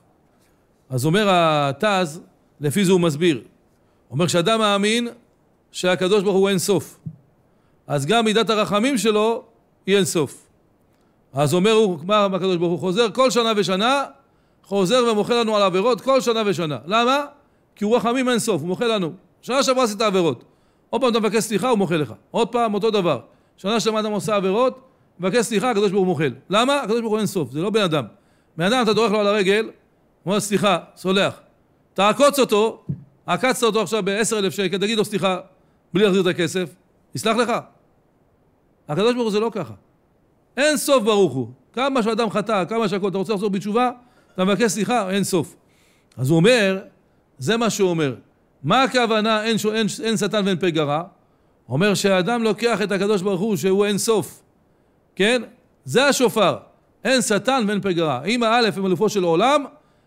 אז אומר התז, לפי זה הוא מסביר. אומר שאדם מאמין שהקדוש ברוך הוא אין סוף. אז גם מידת הרחמים שלו היא אין סוף. אז אומר הוא, מה הקדוש ברוך הוא חוזר? כל שנה ושנה חוזר ומוחה לנו על עבירות כל שנה ושנה. למה? כי הוא רחמים אין סוף, הוא מוחה לנו. שנה שעברה עשית עבירות. עוד פעם אתה מבקש סליחה, הוא מוחה לך. עוד פעם, אותו דבר. שנה שעברה אתה עושה עבירות, מבקש סליחה, הקדוש ברוך הוא מוחל. למה? הקדוש ברוך הוא אין סוף, זה לא בן אדם. בן אדם, אתה דורך לו על הרגל, אומר סליחה, סולח. תעקוץ אותו, עקצת אותו עכשיו ב-10,000 שקל, תגיד לו סליחה, בלי להחזיר את הכסף, יסלח לך? הקדוש ברוך הוא זה לא ככה. אין סוף ברוך הוא. כמה שאדם חטא, כמה שהכל, אתה רוצה לחזור בתשובה, אתה מבקש סליחה, אין סוף. אז הוא אומר, זה מה שהוא אומר. מה הכוונה אין, אין, אין שטן ואין פה גרה? אומר שהאדם לוקח את הקדוש ברוך הוא שהוא אין סוף, כן? זה השופר. אין שטן ואין פה גרה. אם האלף הם אלופו של עולם,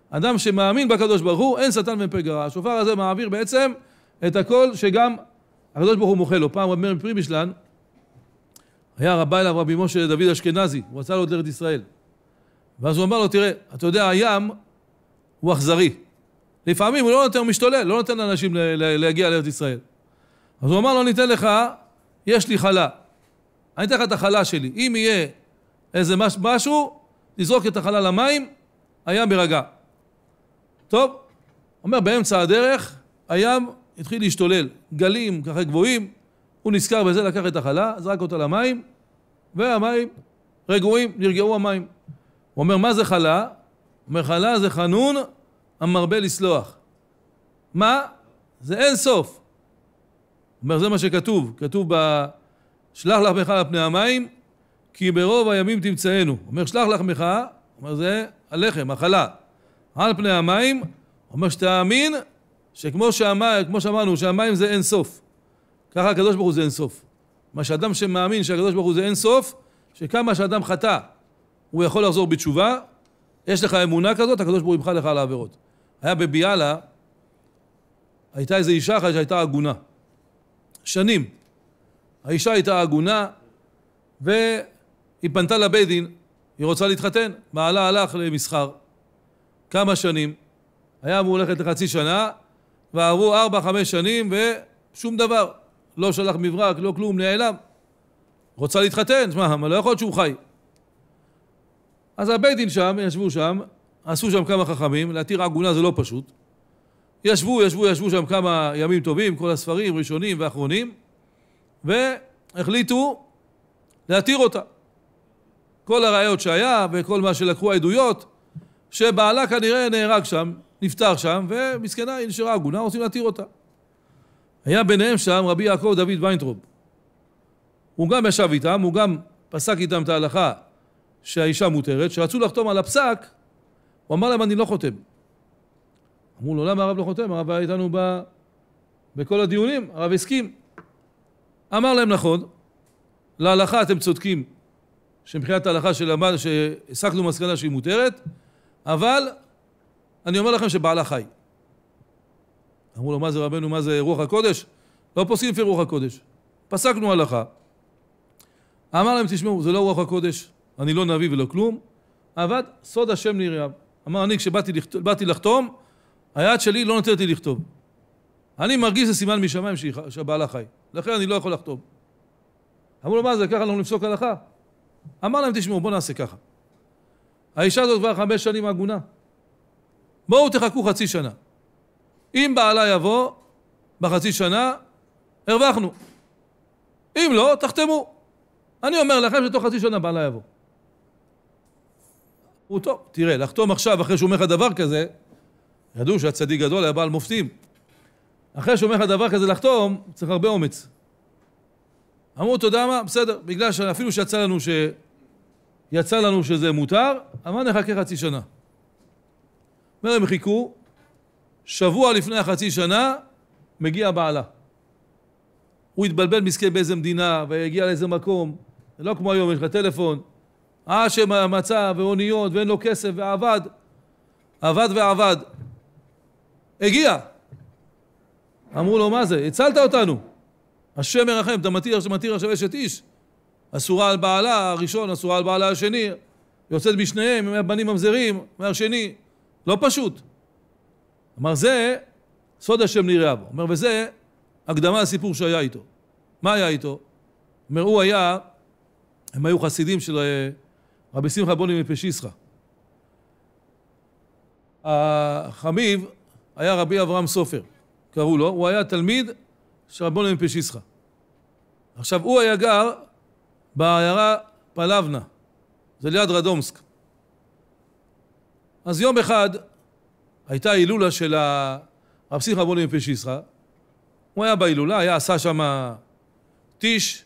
אדם שמאמין בקדוש ברוך הוא, אין שטן ואין פה גרה. השופר הזה מעביר בעצם את הכל שגם הקדוש ברוך הוא מוחל לו. פעם רב מאיר בשלן, היה רבה אליו רבי משה דוד אשכנזי, הוא רצה לעלות לארץ ישראל. ואז הוא אמר לו, תראה, אתה יודע, הים הוא אכזרי. לפעמים הוא לא נותן, הוא משתולל, לא נותן לאנשים להגיע לארץ ישראל. אז הוא אמר לו, אני אתן לך, יש לי חלה. אני אתן לך את החלה שלי. אם יהיה איזה מש, משהו, נזרוק את החלה למים, הים יירגע. טוב, אומר, באמצע הדרך, הים התחיל להשתולל. גלים ככה גבוהים, הוא נזכר בזה, לקח את החלה, זרק אותה למים, והמים רגועים, נרגעו המים. הוא אומר, מה זה חלה? אומר, חלה זה חנון המרבה לסלוח. מה? זה אין סוף. אומר, זה מה שכתוב, כתוב ב... שלח לחמך על פני המים, כי ברוב הימים תמצאנו. אומר, שלח לחמך, אומר, זה הלחם, החלה. על פני המים, אומר שתאמין שכמו שאמר, שאמרנו, שהמים זה אין סוף. ככה הקדוש ברוך הוא זה אינסוף. מה שאדם שמאמין שהקדוש ברוך הוא זה אינסוף, שכמה שאדם חטא, הוא יכול לחזור בתשובה, יש לך אמונה כזאת, הקדוש ברוך הוא ימחל לך על העבירות. היה בביאלה, הייתה איזו אישה אחת שהייתה עגונה. שנים. האישה הייתה עגונה, והיא פנתה לבית דין, היא רוצה להתחתן. בעלה הלך למסחר כמה שנים, היה אמור ללכת לחצי שנה, ועברו ארבע, חמש שנים ושום דבר. לא שלח מברק, לא כלום, נעלם. רוצה להתחתן, שמע, לא יכול להיות שהוא חי. אז הבית דין שם, ישבו שם, עשו שם כמה חכמים, להתיר עגונה זה לא פשוט. ישבו, ישבו, ישבו שם כמה ימים טובים, כל הספרים, ראשונים ואחרונים, והחליטו להתיר אותה. כל הראיות שהיה וכל מה שלקחו העדויות, שבעלה כנראה נהרג שם, נפטר שם, ומסכנה היא נשארה עגונה, רוצים להתיר אותה. היה ביניהם שם רבי יעקב דוד ויינטרוב. הוא גם ישב איתם, הוא גם פסק איתם את ההלכה שהאישה מותרת, שרצו לחתום על הפסק, הוא אמר להם אני לא חותם. אמרו לו למה הרב לא חותם? הרב היה איתנו ב... בכל הדיונים, הרב הסכים. אמר להם נכון, להלכה אתם צודקים, שמבחינת ההלכה שלמד, שהסקנו מסקנה שהיא מותרת, אבל אני אומר לכם שבעלה חי. אמרו לו, מה זה רבנו, מה זה רוח הקודש? לא פוסקים לפי רוח הקודש. פסקנו הלכה. אמר להם, תשמעו, זה לא רוח הקודש, אני לא נביא ולא כלום, עבד סוד השם ליריו. אמר, אני כשבאתי לכת... לחתום, היד שלי לא נותנת לי לכתוב. אני מרגיש זה סימן משמיים שהבעלה חי, לכן אני לא יכול לחתום. אמרו לו, מה זה, ככה אנחנו נפסוק הלכה? אמר להם, תשמעו, בואו נעשה ככה. האישה הזאת כבר חמש שנים עגונה. בואו תחכו חצי שנה. אם בעלה יבוא בחצי שנה, הרווחנו. אם לא, תחתמו. אני אומר לכם שתוך חצי שנה בעלה יבוא. הוא טוב, תראה, לחתום עכשיו אחרי שהוא אומר לך דבר כזה, ידעו שהצדיק גדול היה בעל מופתים. אחרי שהוא אומר לך דבר כזה לחתום, צריך הרבה אומץ. אמרו, אתה יודע מה, בסדר, בגלל שאפילו שיצא לנו ש... יצא לנו שזה מותר, אמר נחכה חצי שנה. אומר הם חיכו, שבוע לפני החצי שנה, מגיע בעלה. הוא התבלבל מסכן באיזה מדינה, והגיע לאיזה מקום. זה לא כמו היום, יש לך טלפון. עד שמצא, ואוניות, ואין לו כסף, ועבד. עבד ועבד. הגיע. אמרו לו, מה זה? הצלת אותנו. השם מרחם, אתה מתיר, מתיר עכשיו אשת איש. אסורה על בעלה הראשון, אסורה על בעלה השני. יוצאת משניהם, עם הבנים ממזרים, מהשני. לא פשוט. אמר, זה סוד השם נראה בו. אומר, וזה הקדמה לסיפור שהיה איתו. מה היה איתו? אומר, הוא היה, הם היו חסידים של אה, רבי שמחה בוני מפשיסחה. החמיב היה רבי אברהם סופר, קראו לו, הוא היה תלמיד של רבי בוני מפשיסחה. עכשיו, הוא היה גר בעיירה פלבנה, זה ליד רדומסק. אז יום אחד, הייתה הילולה של הרב שמחה בוני מפי שישחה. הוא היה בהילולה, היה עשה שם טיש.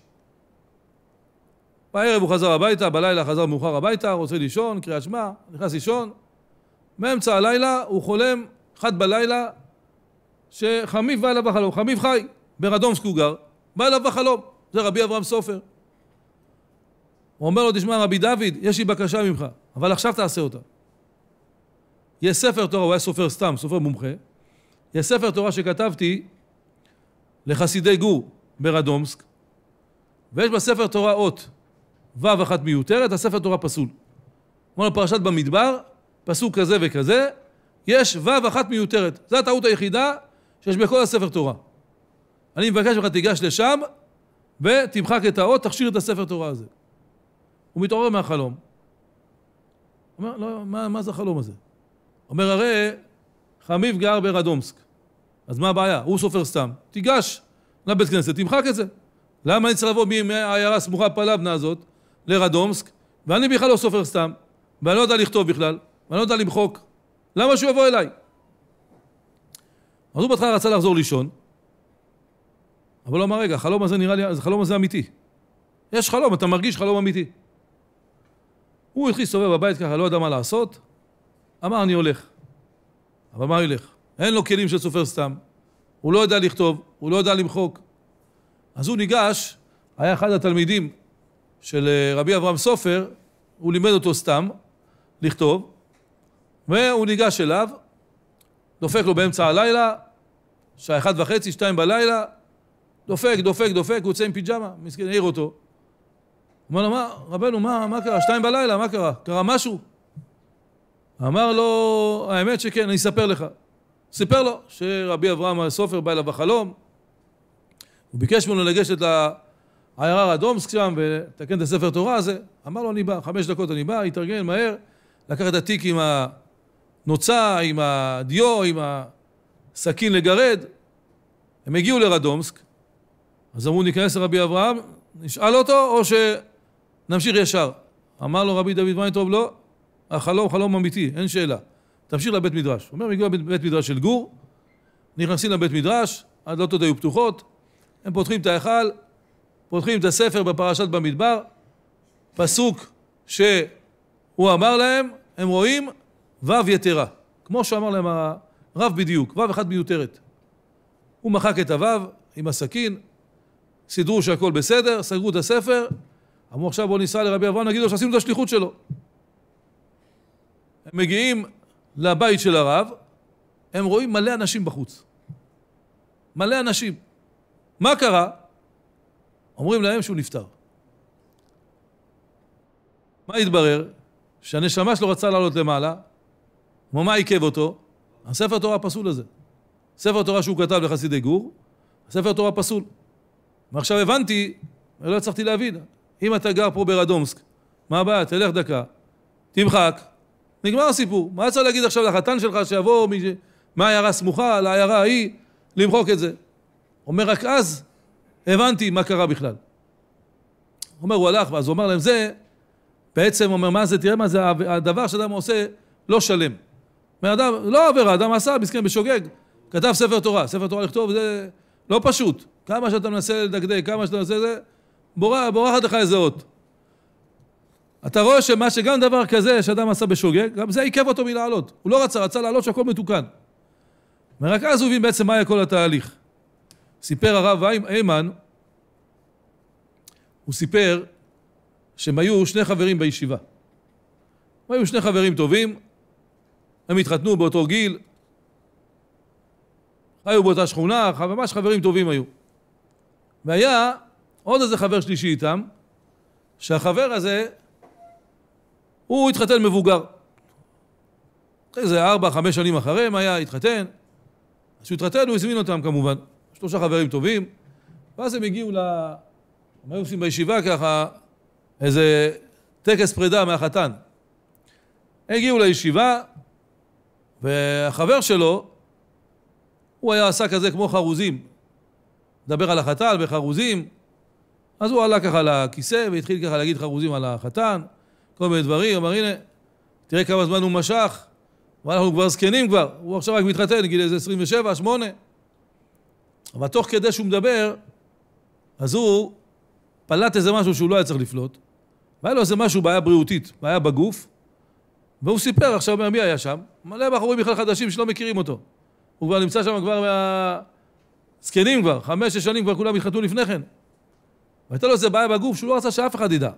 בערב הוא חזר הביתה, בלילה חזר מאוחר הביתה, רוצה לישון, קריאת שמע, נכנס לישון. מאמצע הלילה הוא חולם, אחד בלילה, שחמיף בא אליו בחלום, חמיף חי, ברדומסק הוא גר, בא אליו בחלום, זה רבי אברהם סופר. הוא אומר לו, תשמע, רבי דוד, יש לי בקשה ממך, אבל עכשיו תעשה אותה. יש ספר תורה, הוא היה סופר סתם, סופר מומחה. יש ספר תורה שכתבתי לחסידי גור ברדומסק, ויש בספר תורה אות ו' אחת מיותרת, הספר תורה פסול. אמרנו פרשת במדבר, פסוק כזה וכזה, יש ו' אחת מיותרת. זו הטעות היחידה שיש בכל הספר תורה. אני מבקש ממך, תיגש לשם ותמחק את האות, תכשיר את הספר תורה הזה. הוא מתעורר מהחלום. הוא אומר, לא, מה, מה זה החלום הזה? אומר, הרי חמיב גר ברדומסק, אז מה הבעיה? הוא סופר סתם. תיגש לבית כנסת, תמחק את זה. למה אני צריך לבוא מהעיירה סמוכה פלבנה הזאת לרדומסק, ואני בכלל לא סופר סתם, ואני לא יודע לכתוב בכלל, ואני לא יודע למחוק. למה שהוא יבוא אליי? אז הוא בהתחלה רצה לחזור לישון, אבל הוא אמר, רגע, החלום הזה נראה לי, החלום הזה אמיתי. יש חלום, אתה מרגיש חלום אמיתי. הוא התחיל להסתובב בבית ככה, לא ידע מה לעשות, אמר, אני הולך. אבל מה ילך? אין לו כלים של סופר סתם. הוא לא יודע לכתוב, הוא לא יודע למחוק. אז הוא ניגש, היה אחד התלמידים של אה, רבי אברהם סופר, הוא לימד אותו סתם לכתוב, והוא ניגש אליו, דופק לו באמצע הלילה, שעה אחת וחצי, שתיים בלילה, דופק, דופק, דופק, הוא יוצא עם פיג'מה, מסכן, העיר אותו. הוא אומר לו, מה, רבנו, מה, מה קרה? שתיים בלילה, מה קרה? קרה משהו? אמר לו, האמת שכן, אני אספר לך. סיפר לו שרבי אברהם סופר בא אליו בחלום, הוא ביקש ממנו לגשת לעיירה רדומסק שם ולתקן את הספר תורה הזה. אמר לו, אני בא, חמש דקות אני בא, התארגן מהר, לקח את התיק עם הנוצה, עם הדיו, עם הסכין לגרד. הם הגיעו לרדומסק, אז אמרו, ניכנס לרבי אברהם, נשאל אותו, או שנמשיך ישר. אמר לו רבי דוד ויינטרוב, לא, החלום חלום אמיתי, אין שאלה. תמשיך לבית מדרש. הוא אומר, הגיעו לבית מדרש של גור, נכנסים לבית מדרש, הדלתות היו פתוחות, הם פותחים את ההיכל, פותחים את הספר בפרשת במדבר, פסוק שהוא אמר להם, הם רואים ו' יתרה. כמו שאמר להם הרב בדיוק, ו' אחת מיותרת. הוא מחק את הו' עם הסכין, סידרו שהכל בסדר, סגרו את הספר, אמרו עכשיו בוא ניסע לרבי אברהם, נגיד לו שעשינו את השליחות שלו. מגיעים לבית של הרב, הם רואים מלא אנשים בחוץ. מלא אנשים. מה קרה? אומרים להם שהוא נפטר. מה התברר? שהנשמה שלו רצה לעלות למעלה, כמו מה עיכב אותו? הספר תורה פסול הזה. ספר תורה שהוא כתב לחסידי גור, ספר תורה פסול. ועכשיו הבנתי, ולא הצלחתי להבין, אם אתה גר פה ברדומסק, מה הבעיה? תלך דקה, תמחק, נגמר הסיפור. מה צריך להגיד עכשיו לחתן שלך שיבוא מהעיירה סמוכה לעיירה ההיא למחוק את זה? אומר רק אז הבנתי מה קרה בכלל. אומר הוא הלך ואז הוא אמר להם זה בעצם אומר מה זה תראה מה זה הדבר שאדם עושה לא שלם. אדם, לא עבירה, אדם עשה, מסכן, בשוגג. כתב ספר תורה, ספר תורה לכתוב זה לא פשוט. כמה שאתה מנסה לדקדק, כמה שאתה מנסה זה, בורחת לך איזה אות. אתה רואה שמה שגם דבר כזה שאדם עשה בשוגג, גם זה עיכב אותו מלעלות. הוא לא רצה, רצה לעלות שהכל מתוקן. ורק אז הוא הבין בעצם מה היה כל התהליך. סיפר הרב איימן, הוא סיפר שהם היו שני חברים בישיבה. הם היו שני חברים טובים, הם התחתנו באותו גיל, היו באותה שכונה, ממש חברים טובים היו. והיה עוד איזה חבר שלישי איתם, שהחבר הזה הוא התחתן מבוגר. אחרי זה ארבע, חמש שנים אחרי, מה היה? התחתן. אז הוא התחתן הוא הזמין אותם כמובן, שלושה חברים טובים, ואז הם הגיעו ל... הם היו עושים בישיבה ככה איזה טקס פרידה מהחתן. הם הגיעו לישיבה, והחבר שלו, הוא היה עשה כזה כמו חרוזים. מדבר על החתן וחרוזים. אז הוא עלה ככה לכיסא והתחיל ככה להגיד חרוזים על החתן, כל מיני דברים, אמר הנה, תראה כמה זמן הוא משך, ואנחנו כבר זקנים כבר, הוא עכשיו רק מתחתן, גיל איזה 27, 8. אבל תוך כדי שהוא מדבר, אז הוא פלט איזה משהו שהוא לא היה צריך לפלוט, והיה לו איזה משהו, בעיה בריאותית, בעיה בגוף, והוא סיפר עכשיו מי היה שם, מלא בחורים בכלל חדשים שלא מכירים אותו. הוא כבר נמצא שם כבר מה... זקנים כבר, חמש, שש שנים כבר כולם התחתנו לפני כן. והייתה לו איזה בעיה בגוף שהוא לא רצה שאף אחד ידע.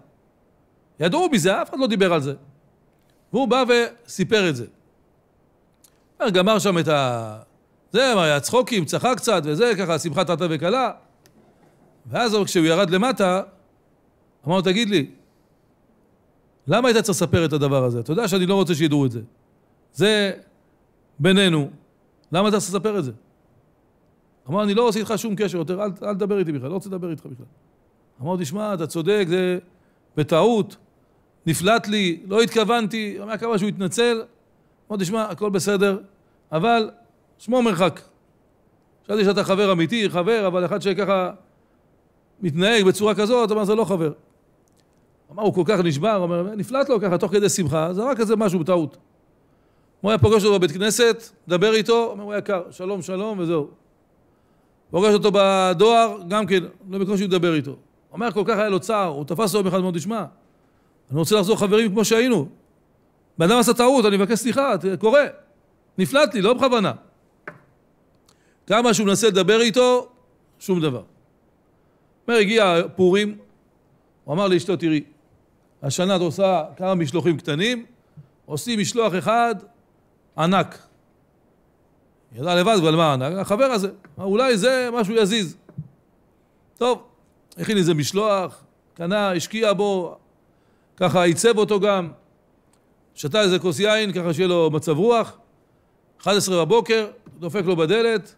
ידעו מזה, אף אחד לא דיבר על זה. והוא בא וסיפר את זה. גמר שם את ה... זה, היה צחוקים, צחק קצת וזה, ככה, שמחת תתה וכלה. ואז כשהוא ירד למטה, אמר לו, תגיד לי, למה היית צריך לספר את הדבר הזה? אתה יודע שאני לא רוצה שידעו את זה. זה בינינו, למה אתה צריך לספר את זה? אמר, אני לא רוצה איתך שום קשר יותר, אל, אל תדבר איתי בכלל, לא רוצה לדבר איתך בכלל. אמר, תשמע, אתה צודק, זה בטעות. נפלט לי, לא התכוונתי, אומר כמה שהוא התנצל, אמרתי, תשמע, הכל בסדר, אבל שמו מרחק. חשבתי שאתה חבר אמיתי, חבר, אבל אחד שככה מתנהג בצורה כזאת, אמר, זה לא חבר. אמר, הוא כל כך נשבר, אומר, נפלט לו ככה, תוך כדי שמחה, זה רק איזה משהו בטעות. הוא היה פוגש אותו בבית כנסת, דבר איתו, אומר, הוא יקר, שלום, שלום, וזהו. פוגש אותו בדואר, גם כן, לא בקושי לדבר איתו. אומר, כל כך היה לו צער, הוא תפס אותו יום אחד, אמר, תשמע, אני רוצה לחזור חברים כמו שהיינו. בן אדם עשה טעות, אני מבקש סליחה, קורה. נפלט לי, לא בכוונה. כמה שהוא מנסה לדבר איתו, שום דבר. אומר, הגיע פורים, הוא אמר לאשתו, תראי, השנה את עושה כמה משלוחים קטנים, עושים משלוח אחד ענק. ידע לבד אבל מה ענק? החבר הזה, אולי זה משהו יזיז. טוב, הכין איזה משלוח, קנה, השקיע בו, ככה עיצב אותו גם, שתה איזה כוס יין, ככה שיהיה לו מצב רוח, 11 בבוקר, דופק לו בדלת,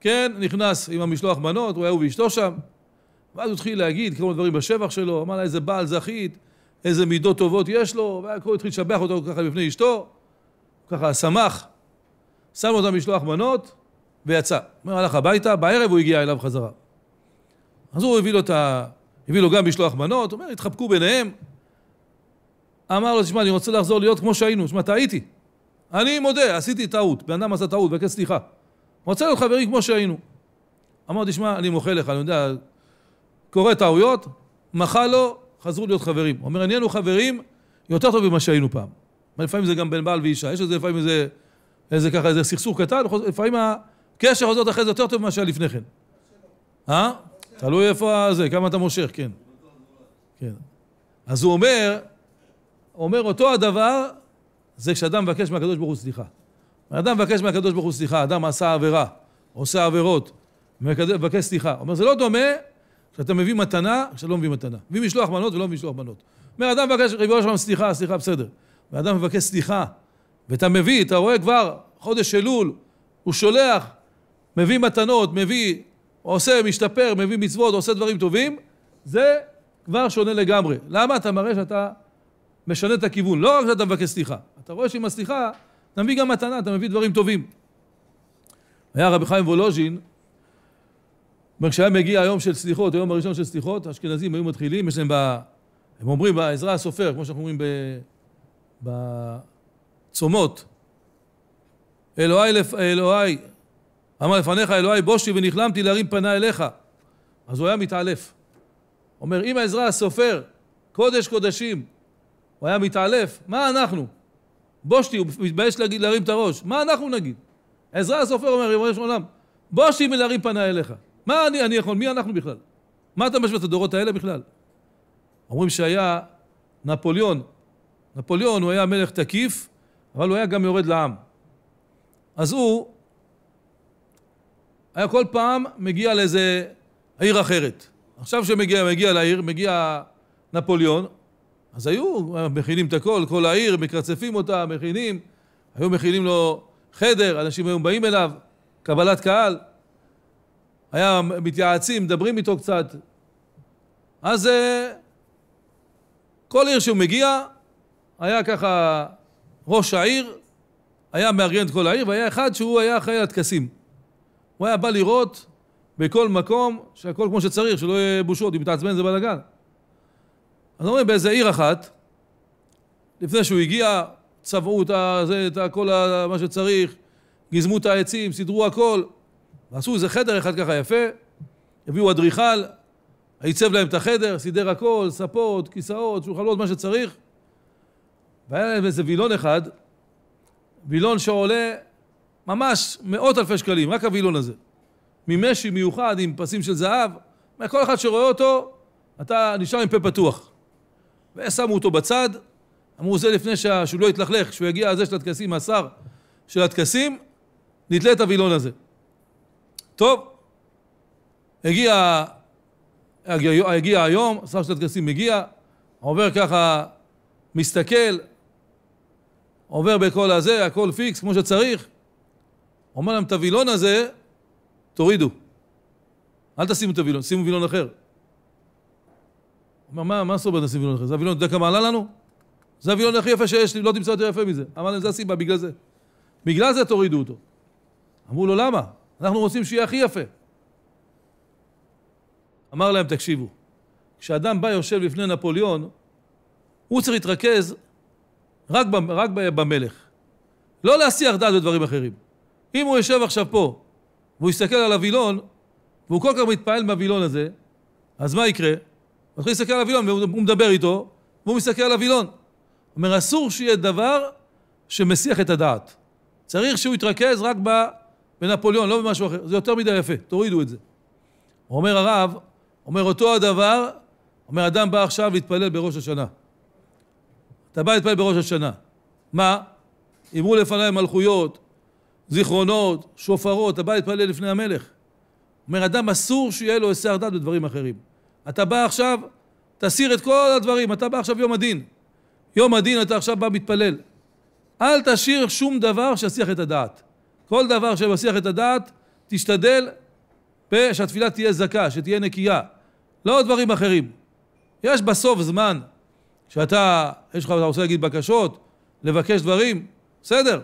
כן, נכנס עם המשלוח מנות, הוא היה הוא ואשתו שם, ואז הוא התחיל להגיד כמה דברים בשבח שלו, אמר לה איזה בעל זכית, איזה מידות טובות יש לו, והכל התחיל לשבח אותו ככה בפני אשתו, ככה שמח, שם לו את המשלוח מנות, ויצא. הוא הלך הביתה, בערב הוא הגיע אליו חזרה. אז הוא הביא לו את ה... הביא לו גם משלוח מנות, אומר, התחבקו ביניהם. אמר לו, תשמע, אני רוצה לחזור להיות כמו שהיינו, תשמע, טעיתי. אני מודה, עשיתי טעות, בן אדם עשה טעות, בקש סליחה. רוצה להיות חברים כמו שהיינו. אמר, תשמע, אני מוחא לך, אני יודע, קורא טעויות, מחה לו, לא, חזרו להיות חברים. הוא אומר, נהיינו חברים יותר טוב ממה שהיינו פעם. לפעמים זה גם בין בעל ואישה, יש איזה לפעמים איזה, איזה ככה, איזה סכסוך קטן, לפעמים הקשר הזאת אחרי זה יותר טוב ממה שהיה לפני כן. אה? תלוי איפה זה, כמה אתה מושך, כן. כן. אז הוא אומר, אומר אותו הדבר, זה כשאדם מבקש מהקדוש ברוך הוא סליחה. אדם מבקש מהקדוש ברוך הוא סליחה, אדם עשה עבירה, עושה עבירות, מבקש סליחה. אומר, זה לא דומה כשאתה מביא מתנה, כשלא מביא מתנה. מביא משלוח מנות ולא מביא משלוח מנות. אומר, אדם מבקש, ריבונו שלום, סליחה, סליחה, בסדר. ואדם מבקש סליחה, ואתה מביא, אתה רואה כבר, חודש אלול, הוא שולח, מביא מתנות, מביא עושה, משתפר, מביא מצוות, עושה דברים טובים, זה כבר שונה לגמרי. למה? אתה מראה שאתה משנה את הכיוון. לא רק שאתה מבקש סליחה, אתה רואה שעם הסליחה אתה מביא גם מתנה, אתה מביא דברים טובים. היה רבי חיים וולוז'ין, כשהיה מגיע היום של סליחות, היום הראשון של סליחות, האשכנזים היו מתחילים, יש להם ב... הם אומרים בעזרה הסופר, כמו שאנחנו אומרים ב... בצומות, אלוהי, אלוהי אמר לפניך אלוהי בושי ונכלמתי להרים פנה אליך. אז הוא היה מתעלף. אומר, אם העזרא הסופר, קודש קודשים, הוא היה מתעלף, מה אנחנו? בושתי, הוא מתבייש להגיד, להרים את הראש, מה אנחנו נגיד? עזרא הסופר אומר, ריבונו של עולם, בושתי מלהרים פנה אליך. מה אני, אני יכול, מי אנחנו בכלל? מה אתה משווה את הדורות האלה בכלל? אומרים שהיה נפוליאון, נפוליאון הוא היה מלך תקיף, אבל הוא היה גם יורד לעם. אז הוא היה כל פעם מגיע לאיזה עיר אחרת. עכשיו שמגיע, מגיע לעיר, מגיע נפוליאון, אז היו מכינים את הכל, כל העיר, מקרצפים אותה, מכינים, היו מכינים לו חדר, אנשים היו באים אליו, קבלת קהל, היה מתייעצים, מדברים איתו קצת. אז אה, כל עיר שהוא מגיע, היה ככה ראש העיר, היה מארגן את כל העיר, והיה אחד שהוא היה אחראי לטקסים. הוא היה בא לראות בכל מקום שהכל כמו שצריך, שלא יהיה בושות, אם תעצבן זה בלאגן. אז אומרים באיזה עיר אחת, לפני שהוא הגיע, צבעו את, הזה, את כל מה שצריך, גזמו את העצים, סידרו הכל, ועשו איזה חדר אחד ככה יפה, הביאו אדריכל, עיצב להם את החדר, סידר הכל, ספות, כיסאות, שולחנות, מה שצריך. והיה להם איזה וילון אחד, וילון שעולה ממש מאות אלפי שקלים, רק הווילון הזה. ממשי מיוחד עם פסים של זהב, כל אחד שרואה אותו, אתה נשאר עם פה פתוח. ושמו אותו בצד, אמרו זה לפני שה... שהוא לא יתלכלך, שהוא יגיע זה של הטקסים, השר של הטקסים, נתלה את הווילון הזה. טוב, הגיע, הגיע, הגיע היום, השר של הטקסים מגיע, עובר ככה, מסתכל, עובר בכל הזה, הכל פיקס כמו שצריך, אומר להם, את הווילון הזה, תורידו. אל תשימו את הווילון, שימו וילון אחר. אומר, מה, מה סובר לשים וילון אחר? זה הווילון, אתה יודע כמה עלה לנו? זה הווילון הכי יפה שיש לי, לא תמצא יותר יפה מזה. אמר להם, זה הסיבה, בגלל זה. בגלל זה תורידו אותו. אמרו לו, למה? אנחנו רוצים שיהיה הכי יפה. אמר להם, תקשיבו, כשאדם בא, יושב לפני נפוליאון, הוא צריך להתרכז רק, רק במלך. לא להסיח דעת בדברים אחרים. אם הוא יושב עכשיו פה, והוא יסתכל על הווילון, והוא כל כך מתפעל מהווילון הזה, אז מה יקרה? הוא מתחיל להסתכל על הווילון, והוא מדבר איתו, והוא מסתכל על הווילון. הוא אומר, אסור שיהיה דבר שמסיח את הדעת. צריך שהוא יתרכז רק בנפוליאון, לא במשהו אחר. זה יותר מדי יפה, תורידו את זה. הוא אומר הרב, אומר אותו הדבר, אומר, אדם בא עכשיו להתפלל בראש השנה. אתה בא להתפלל בראש השנה. מה? אמרו לפניי מלכויות, זיכרונות, שופרות, אתה בא להתפלל לפני המלך. אומר, אדם אסור שיהיה לו היסח דת בדברים אחרים. אתה בא עכשיו, תסיר את כל הדברים, אתה בא עכשיו יום הדין. יום הדין אתה עכשיו בא מתפלל. אל תשאיר שום דבר שיסיח את הדעת. כל דבר שיסיח את הדעת, תשתדל שהתפילה תהיה זכה, שתהיה נקייה. לא דברים אחרים. יש בסוף זמן שאתה, יש לך, אתה רוצה להגיד בקשות, לבקש דברים, בסדר.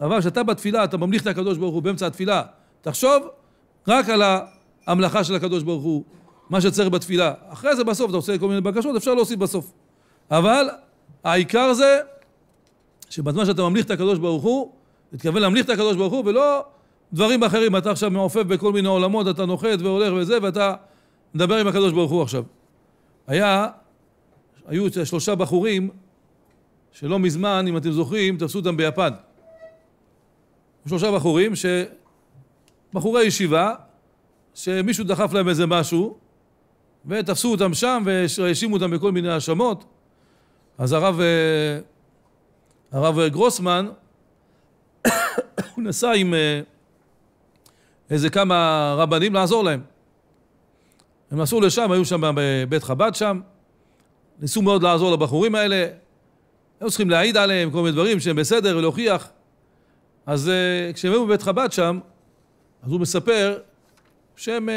אבל כשאתה בתפילה, אתה ממליך את הקדוש ברוך הוא באמצע התפילה, תחשוב רק על המלאכה של הקדוש ברוך הוא, מה שצריך בתפילה. אחרי זה בסוף אתה עושה כל מיני בקשות, אפשר להוסיף בסוף. אבל העיקר זה שבזמן שאתה ממליך את הקדוש ברוך הוא, תתכוון להמליך את הקדוש ברוך הוא ולא דברים אחרים. אתה עכשיו מעופף בכל מיני עולמות, אתה נוחת והולך וזה, ואתה מדבר עם הקדוש ברוך הוא עכשיו. היה, היו שלושה בחורים שלא מזמן, אם אתם זוכרים, תפסו אותם ביפן. עם שלושה בחורים, ש... בחורי ישיבה, שמישהו דחף להם איזה משהו, ותפסו אותם שם והאשימו אותם בכל מיני האשמות. אז הרב, אה, הרב אה, גרוסמן, הוא [COUGHS] נסע עם אה, איזה כמה רבנים לעזור להם. הם נסעו לשם, היו שם בבית חב"ד שם, ניסו מאוד לעזור לבחורים האלה, היו צריכים להעיד עליהם כל מיני דברים שהם בסדר ולהוכיח. אז uh, כשהם היו בבית חב"ד שם, אז הוא מספר שהם uh,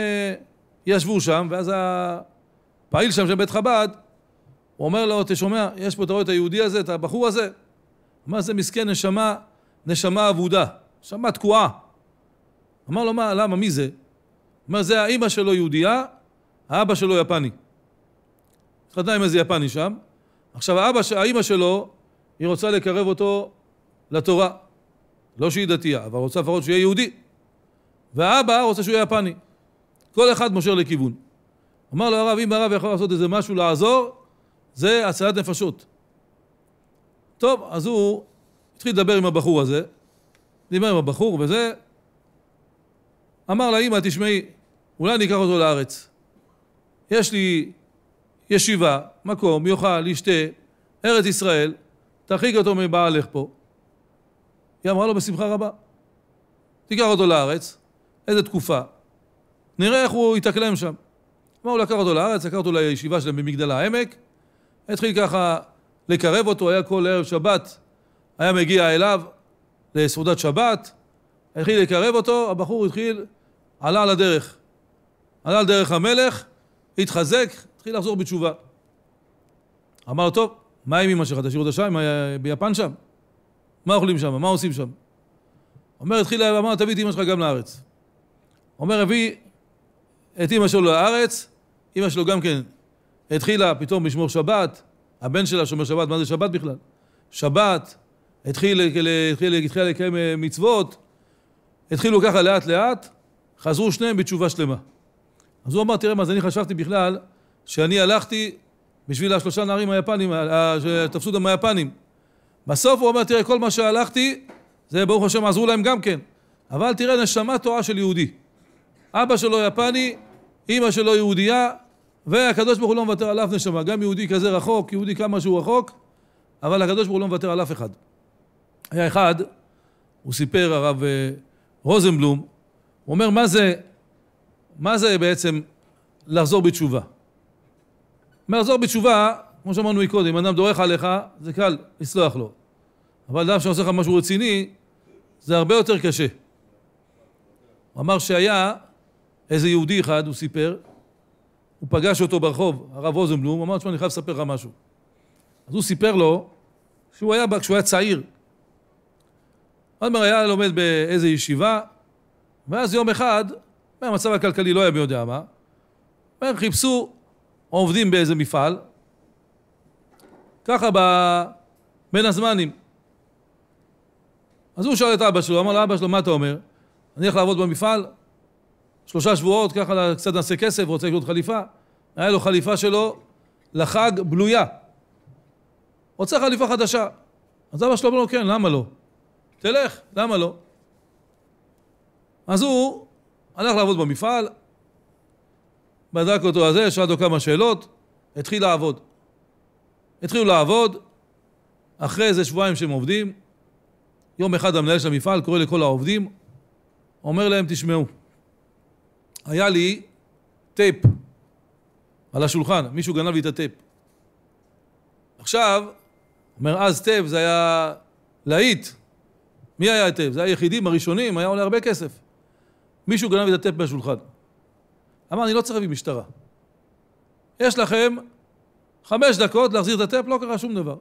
ישבו שם, ואז הפעיל שם של בית חב"ד, הוא אומר לו, אתה שומע, יש פה, אתה רואה את היהודי הזה, את הבחור הזה? מה זה מסכן נשמה, נשמה אבודה, נשמה תקועה. אמר לו, מה, למה, מי זה? אומר, זה האימא שלו יהודייה, האבא שלו יפני. התחתנה עם איזה יפני שם. עכשיו, האבא, האימא שלו, היא רוצה לקרב אותו לתורה. לא שהיא דתייה, אבל רוצה לפחות שהוא יהיה יהודי. והאבא רוצה שהוא יהיה יפני. כל אחד מושר לכיוון. אמר לו הרב, אם הרב יכול לעשות איזה משהו לעזור, זה הצלת נפשות. טוב, אז הוא התחיל לדבר עם הבחור הזה, דיבר עם הבחור וזה, אמר לאמא, תשמעי, אולי אני אקח אותו לארץ. יש לי ישיבה, מקום, יאכל, ישתה, ארץ ישראל, תרחיק אותו מבעלך פה, היא אמרה לו בשמחה רבה. תיקח אותו לארץ, איזה תקופה, נראה איך הוא יתאקלם שם. מה, הוא לקח אותו לארץ, לקח אותו לישיבה שלהם במגדל העמק, התחיל ככה לקרב אותו, היה כל ערב שבת, היה מגיע אליו לסעודת שבת, התחיל לקרב אותו, הבחור התחיל, עלה על הדרך. עלה על דרך המלך, התחזק, התחיל לחזור בתשובה. אמר טוב, מה עם אמא שלך? תשאיר אותה שם, ביפן שם? מה אוכלים שם? מה עושים שם? אומר, התחילה, אמר, תביא את אמא שלך גם לארץ. אומר, הביא את אמא שלו לארץ, אמא שלו גם כן התחילה פתאום לשמור שבת, הבן שלה שומר שבת, מה זה שבת בכלל? שבת, התחיל, התחיל, התחיל לקיים אה, מצוות, התחילו ככה לאט לאט, חזרו שניהם בתשובה שלמה. אז הוא אמר, תראה מה, אז אני חשבתי בכלל שאני הלכתי בשביל השלושה נערים היפנים, שתפסו אותם היפנים. בסוף הוא אומר, תראה, כל מה שהלכתי, זה ברוך השם עזרו להם גם כן. אבל תראה, נשמה תורה של יהודי. אבא שלו יפני, אימא שלו יהודייה, והקדוש ברוך הוא לא מוותר על אף נשמה. גם יהודי כזה רחוק, יהודי כמה שהוא רחוק, אבל הקדוש ברוך הוא לא מוותר על אף אחד. היה אחד, הוא סיפר, הרב אה, רוזנבלום, הוא אומר, מה זה, מה זה בעצם לחזור בתשובה? מלחזור בתשובה, כמו שאמרנו מקודם, אדם דורך עליך, זה קל לסלוח לו. אבל אדם שעושה לך משהו רציני, זה הרבה יותר קשה. הוא אמר שהיה איזה יהודי אחד, הוא סיפר, הוא פגש אותו ברחוב, הרב אוזנבלום, הוא אמר, תשמע, אני חייב לספר לך משהו. אז הוא סיפר לו, שהוא היה, כשהוא היה צעיר, הוא אמר, היה לומד באיזה ישיבה, ואז יום אחד, מהמצב הכלכלי לא היה מי יודע מה, והם חיפשו עובדים באיזה מפעל, ככה בין הזמנים. אז הוא שואל את אבא שלו, אמר לאבא שלו, מה אתה אומר? אני הולך לעבוד במפעל, שלושה שבועות, ככה קצת נעשה כסף, רוצה לקנות חליפה. היה לו חליפה שלו לחג בלויה. רוצה חליפה חדשה. אז אבא שלו אמר לו, כן, למה לא? תלך, למה לא? אז הוא הלך לעבוד במפעל, בדק אותו הזה, שאל אותו כמה שאלות, התחיל לעבוד. התחילו לעבוד, אחרי איזה שבועיים שהם עובדים, יום אחד המנהל של המפעל קורא לכל העובדים, אומר להם, תשמעו, היה לי טייפ על השולחן, מישהו גנב לי את הטייפ. עכשיו, אומר, אז טייפ זה היה להיט. מי היה הטייפ? זה היה היחידים הראשונים, היה עולה הרבה כסף. מישהו גנב לי את הטייפ מהשולחן. אמר, אני לא צריך להביא משטרה. יש לכם חמש דקות להחזיר את הטייפ, לא קרה שום דבר.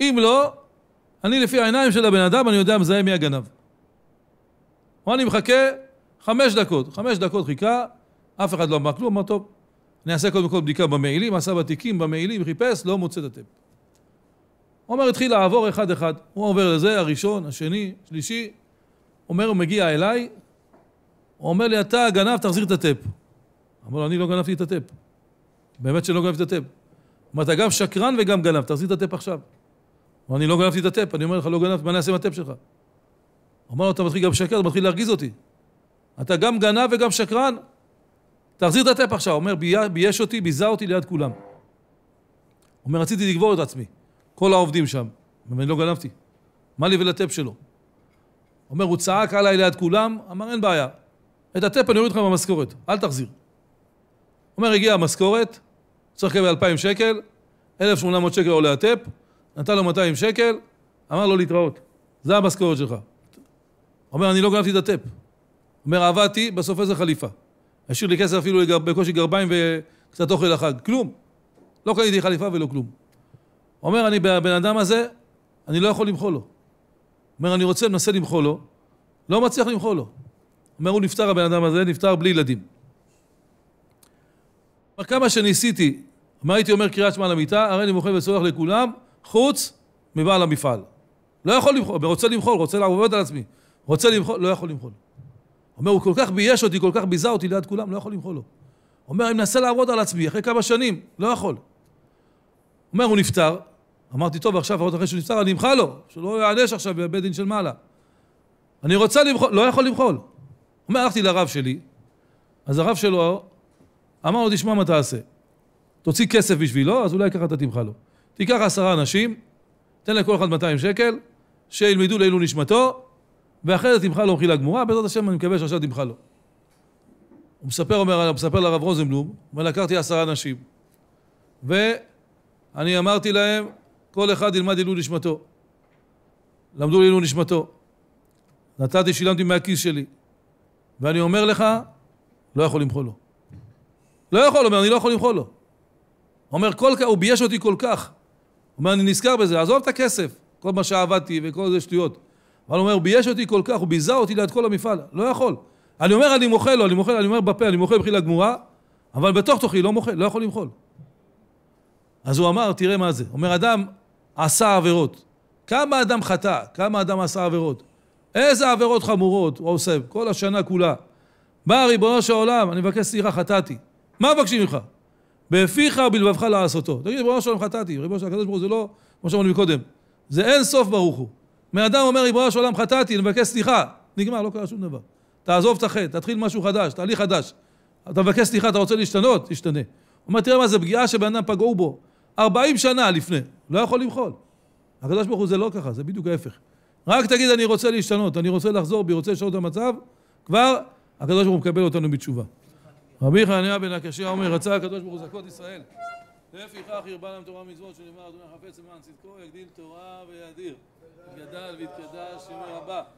אם לא, אני לפי העיניים של הבן אדם, אני יודע, מזהה מי הגנב. או אני מחכה חמש דקות. חמש דקות חיכה, אף אחד לא אמר כלום, אמר טוב, אני אעשה קודם כל בדיקה במעילים, עשה בתיקים, במעילים, חיפש, לא מוצא את הטפ. עומר התחיל לעבור אחד-אחד. הוא עובר לזה, הראשון, השני, שלישי. אומר, הוא מגיע אליי, הוא אומר לי, אתה גנב, תחזיר את הטפ. אמר לו, אני לא גנבתי את הטפ. באמת שלא גנבתי את הטפ. הוא אומר, אתה גם שקרן וגם גנב, תחזיר את הטפ עכשיו. הוא אמר, אני לא גנבתי את הטפ, אני אומר לך, לא גנבתי, מה אני אעשה עם הטפ שלך? הוא אמר לו, אתה מתחיל גם לשקר, אתה מתחיל להרגיז אותי. אתה גם גנב וגם שקרן, תחזיר את הטפ עכשיו. הוא אומר, בייש אותי, ביזה אותי ליד כולם. הוא אומר, רציתי לגבור את עצמי, כל העובדים שם, ואני לא גנבתי. מה לי ולטפ שלו? הוא אומר, הוא צעק עליי ליד כולם, אמר, אין בעיה, את הטפ אני אוריד לך מהמשכורת, אל תחזיר. הוא אומר, הגיעה המשכורת, צריך לקבל 2,000 שקל, 1,800 שקל עולה הטפ, נתן לו 200 שקל, אמר לו להתראות, זה המשכורת שלך. אומר, אני לא גנבתי את הטפ. אומר, עבדתי, בסוף איזה חליפה. השאיר לי כסף אפילו לגר... בקושי גרביים וקצת אוכל לחג. כלום. לא קניתי חליפה ולא כלום. אומר, אני, בן אדם הזה, אני לא יכול למחול לו. אומר, אני רוצה, מנסה למחול לו, לא מצליח למחול לו. אומר, הוא נפטר הבן אדם הזה, נפטר בלי ילדים. אומר, כמה שניסיתי, מה הייתי אומר קריאת שמע למיטה, הרי אני מוכן וסולח לכולם, חוץ מבעל המפעל. לא יכול למחול, רוצה למחול, רוצה לעבוד על עצמי. רוצה למחול, לא יכול למחול. אומר, הוא כל כך בייש אותי, כל כך ביזה אותי ליד כולם, לא יכול למחול לו. אומר, אני מנסה לעבוד על עצמי, אחרי כמה שנים, לא יכול. אומר, הוא נפטר. אמרתי, טוב, עכשיו, עוד אחרי שהוא נפטר, אני אמחל לו, שלא יענש עכשיו בבית דין של מעלה. אני רוצה למחול, לא יכול למחול. אומר, הלכתי לרב שלי, אז הרב שלו אמר לו, תשמע מה תעשה. תוציא כסף בשבילו, אז אולי ככה אתה תמחל לו. תיקח עשרה אנשים, תן לכל אחד 200 שקל, שילמדו לעילו נשמתו, ואחרי זה תמחה לו אוכילה גמורה, בעזרת השם אני מקווה שעכשיו תמחה לו. הוא מספר, אומר, הוא מספר לרב רוזנבלום, אומר, לקחתי עשרה אנשים, ואני אמרתי להם, כל אחד ילמד עילו נשמתו. למדו לעילו נשמתו. נתתי, שילמתי מהכיס שלי. ואני אומר לך, לא יכול למחול לו. לא יכול, אומר, אני לא יכול למחול לו. אומר, כל כך, הוא בייש אותי כל כך. אומר, אני נזכר בזה, עזוב את הכסף, כל מה שעבדתי וכל זה שטויות. אבל הוא אומר, בייש אותי כל כך, הוא ביזה אותי ליד כל המפעל, לא יכול. אני אומר, אני מוחה לו, לא, אני מוחה, אני אומר בפה, אני מוחה בחילה גמורה, אבל בתוך תוכי לא מוחה, לא יכול למחול. אז הוא אמר, תראה מה זה. אומר, אדם עשה עבירות. כמה אדם חטא, כמה אדם עשה עבירות. איזה עבירות חמורות הוא עושה, כל השנה כולה. בא ריבונו של עולם, אני מבקש סליחה, חטאתי. מה מבקשים ממך? בפיך ובלבבך לעשותו. תגיד, ריבונו של עולם חטאתי, ריבונו של הקדוש ברוך הוא זה לא, כמו שאמרנו מקודם, זה אין סוף ברוך הוא. מאדם אומר, ריבונו של עולם חטאתי, אני מבקש סליחה, נגמר, לא קרה שום דבר. תעזוב את החטא, תתחיל משהו חדש, תהליך חדש. אתה מבקש סליחה, אתה רוצה להשתנות? תשתנה. הוא אומר, תראה מה זה פגיעה שבן אדם פגעו בו 40 שנה לפני, לא יכול למחול. הקדוש ברוך הוא זה לא ככה, זה בדיוק ההפך. רק תגיד, אני רוצה להשתנות, אני רוצה לחזור בי, רוצה לשנות את המצב, כבר הקדוש ברוך הוא מקבל אותנו בתשובה. רבי חניה בן הקשיא אומר, רצה הקדוש ברוך הוא זכות ישראל. לפיכך ירבה להם תורה ומצוות שנאמר אדוני חפץ למען צדקו יגדיל תורה וידיר. גדל ויתקדש שמר רבה.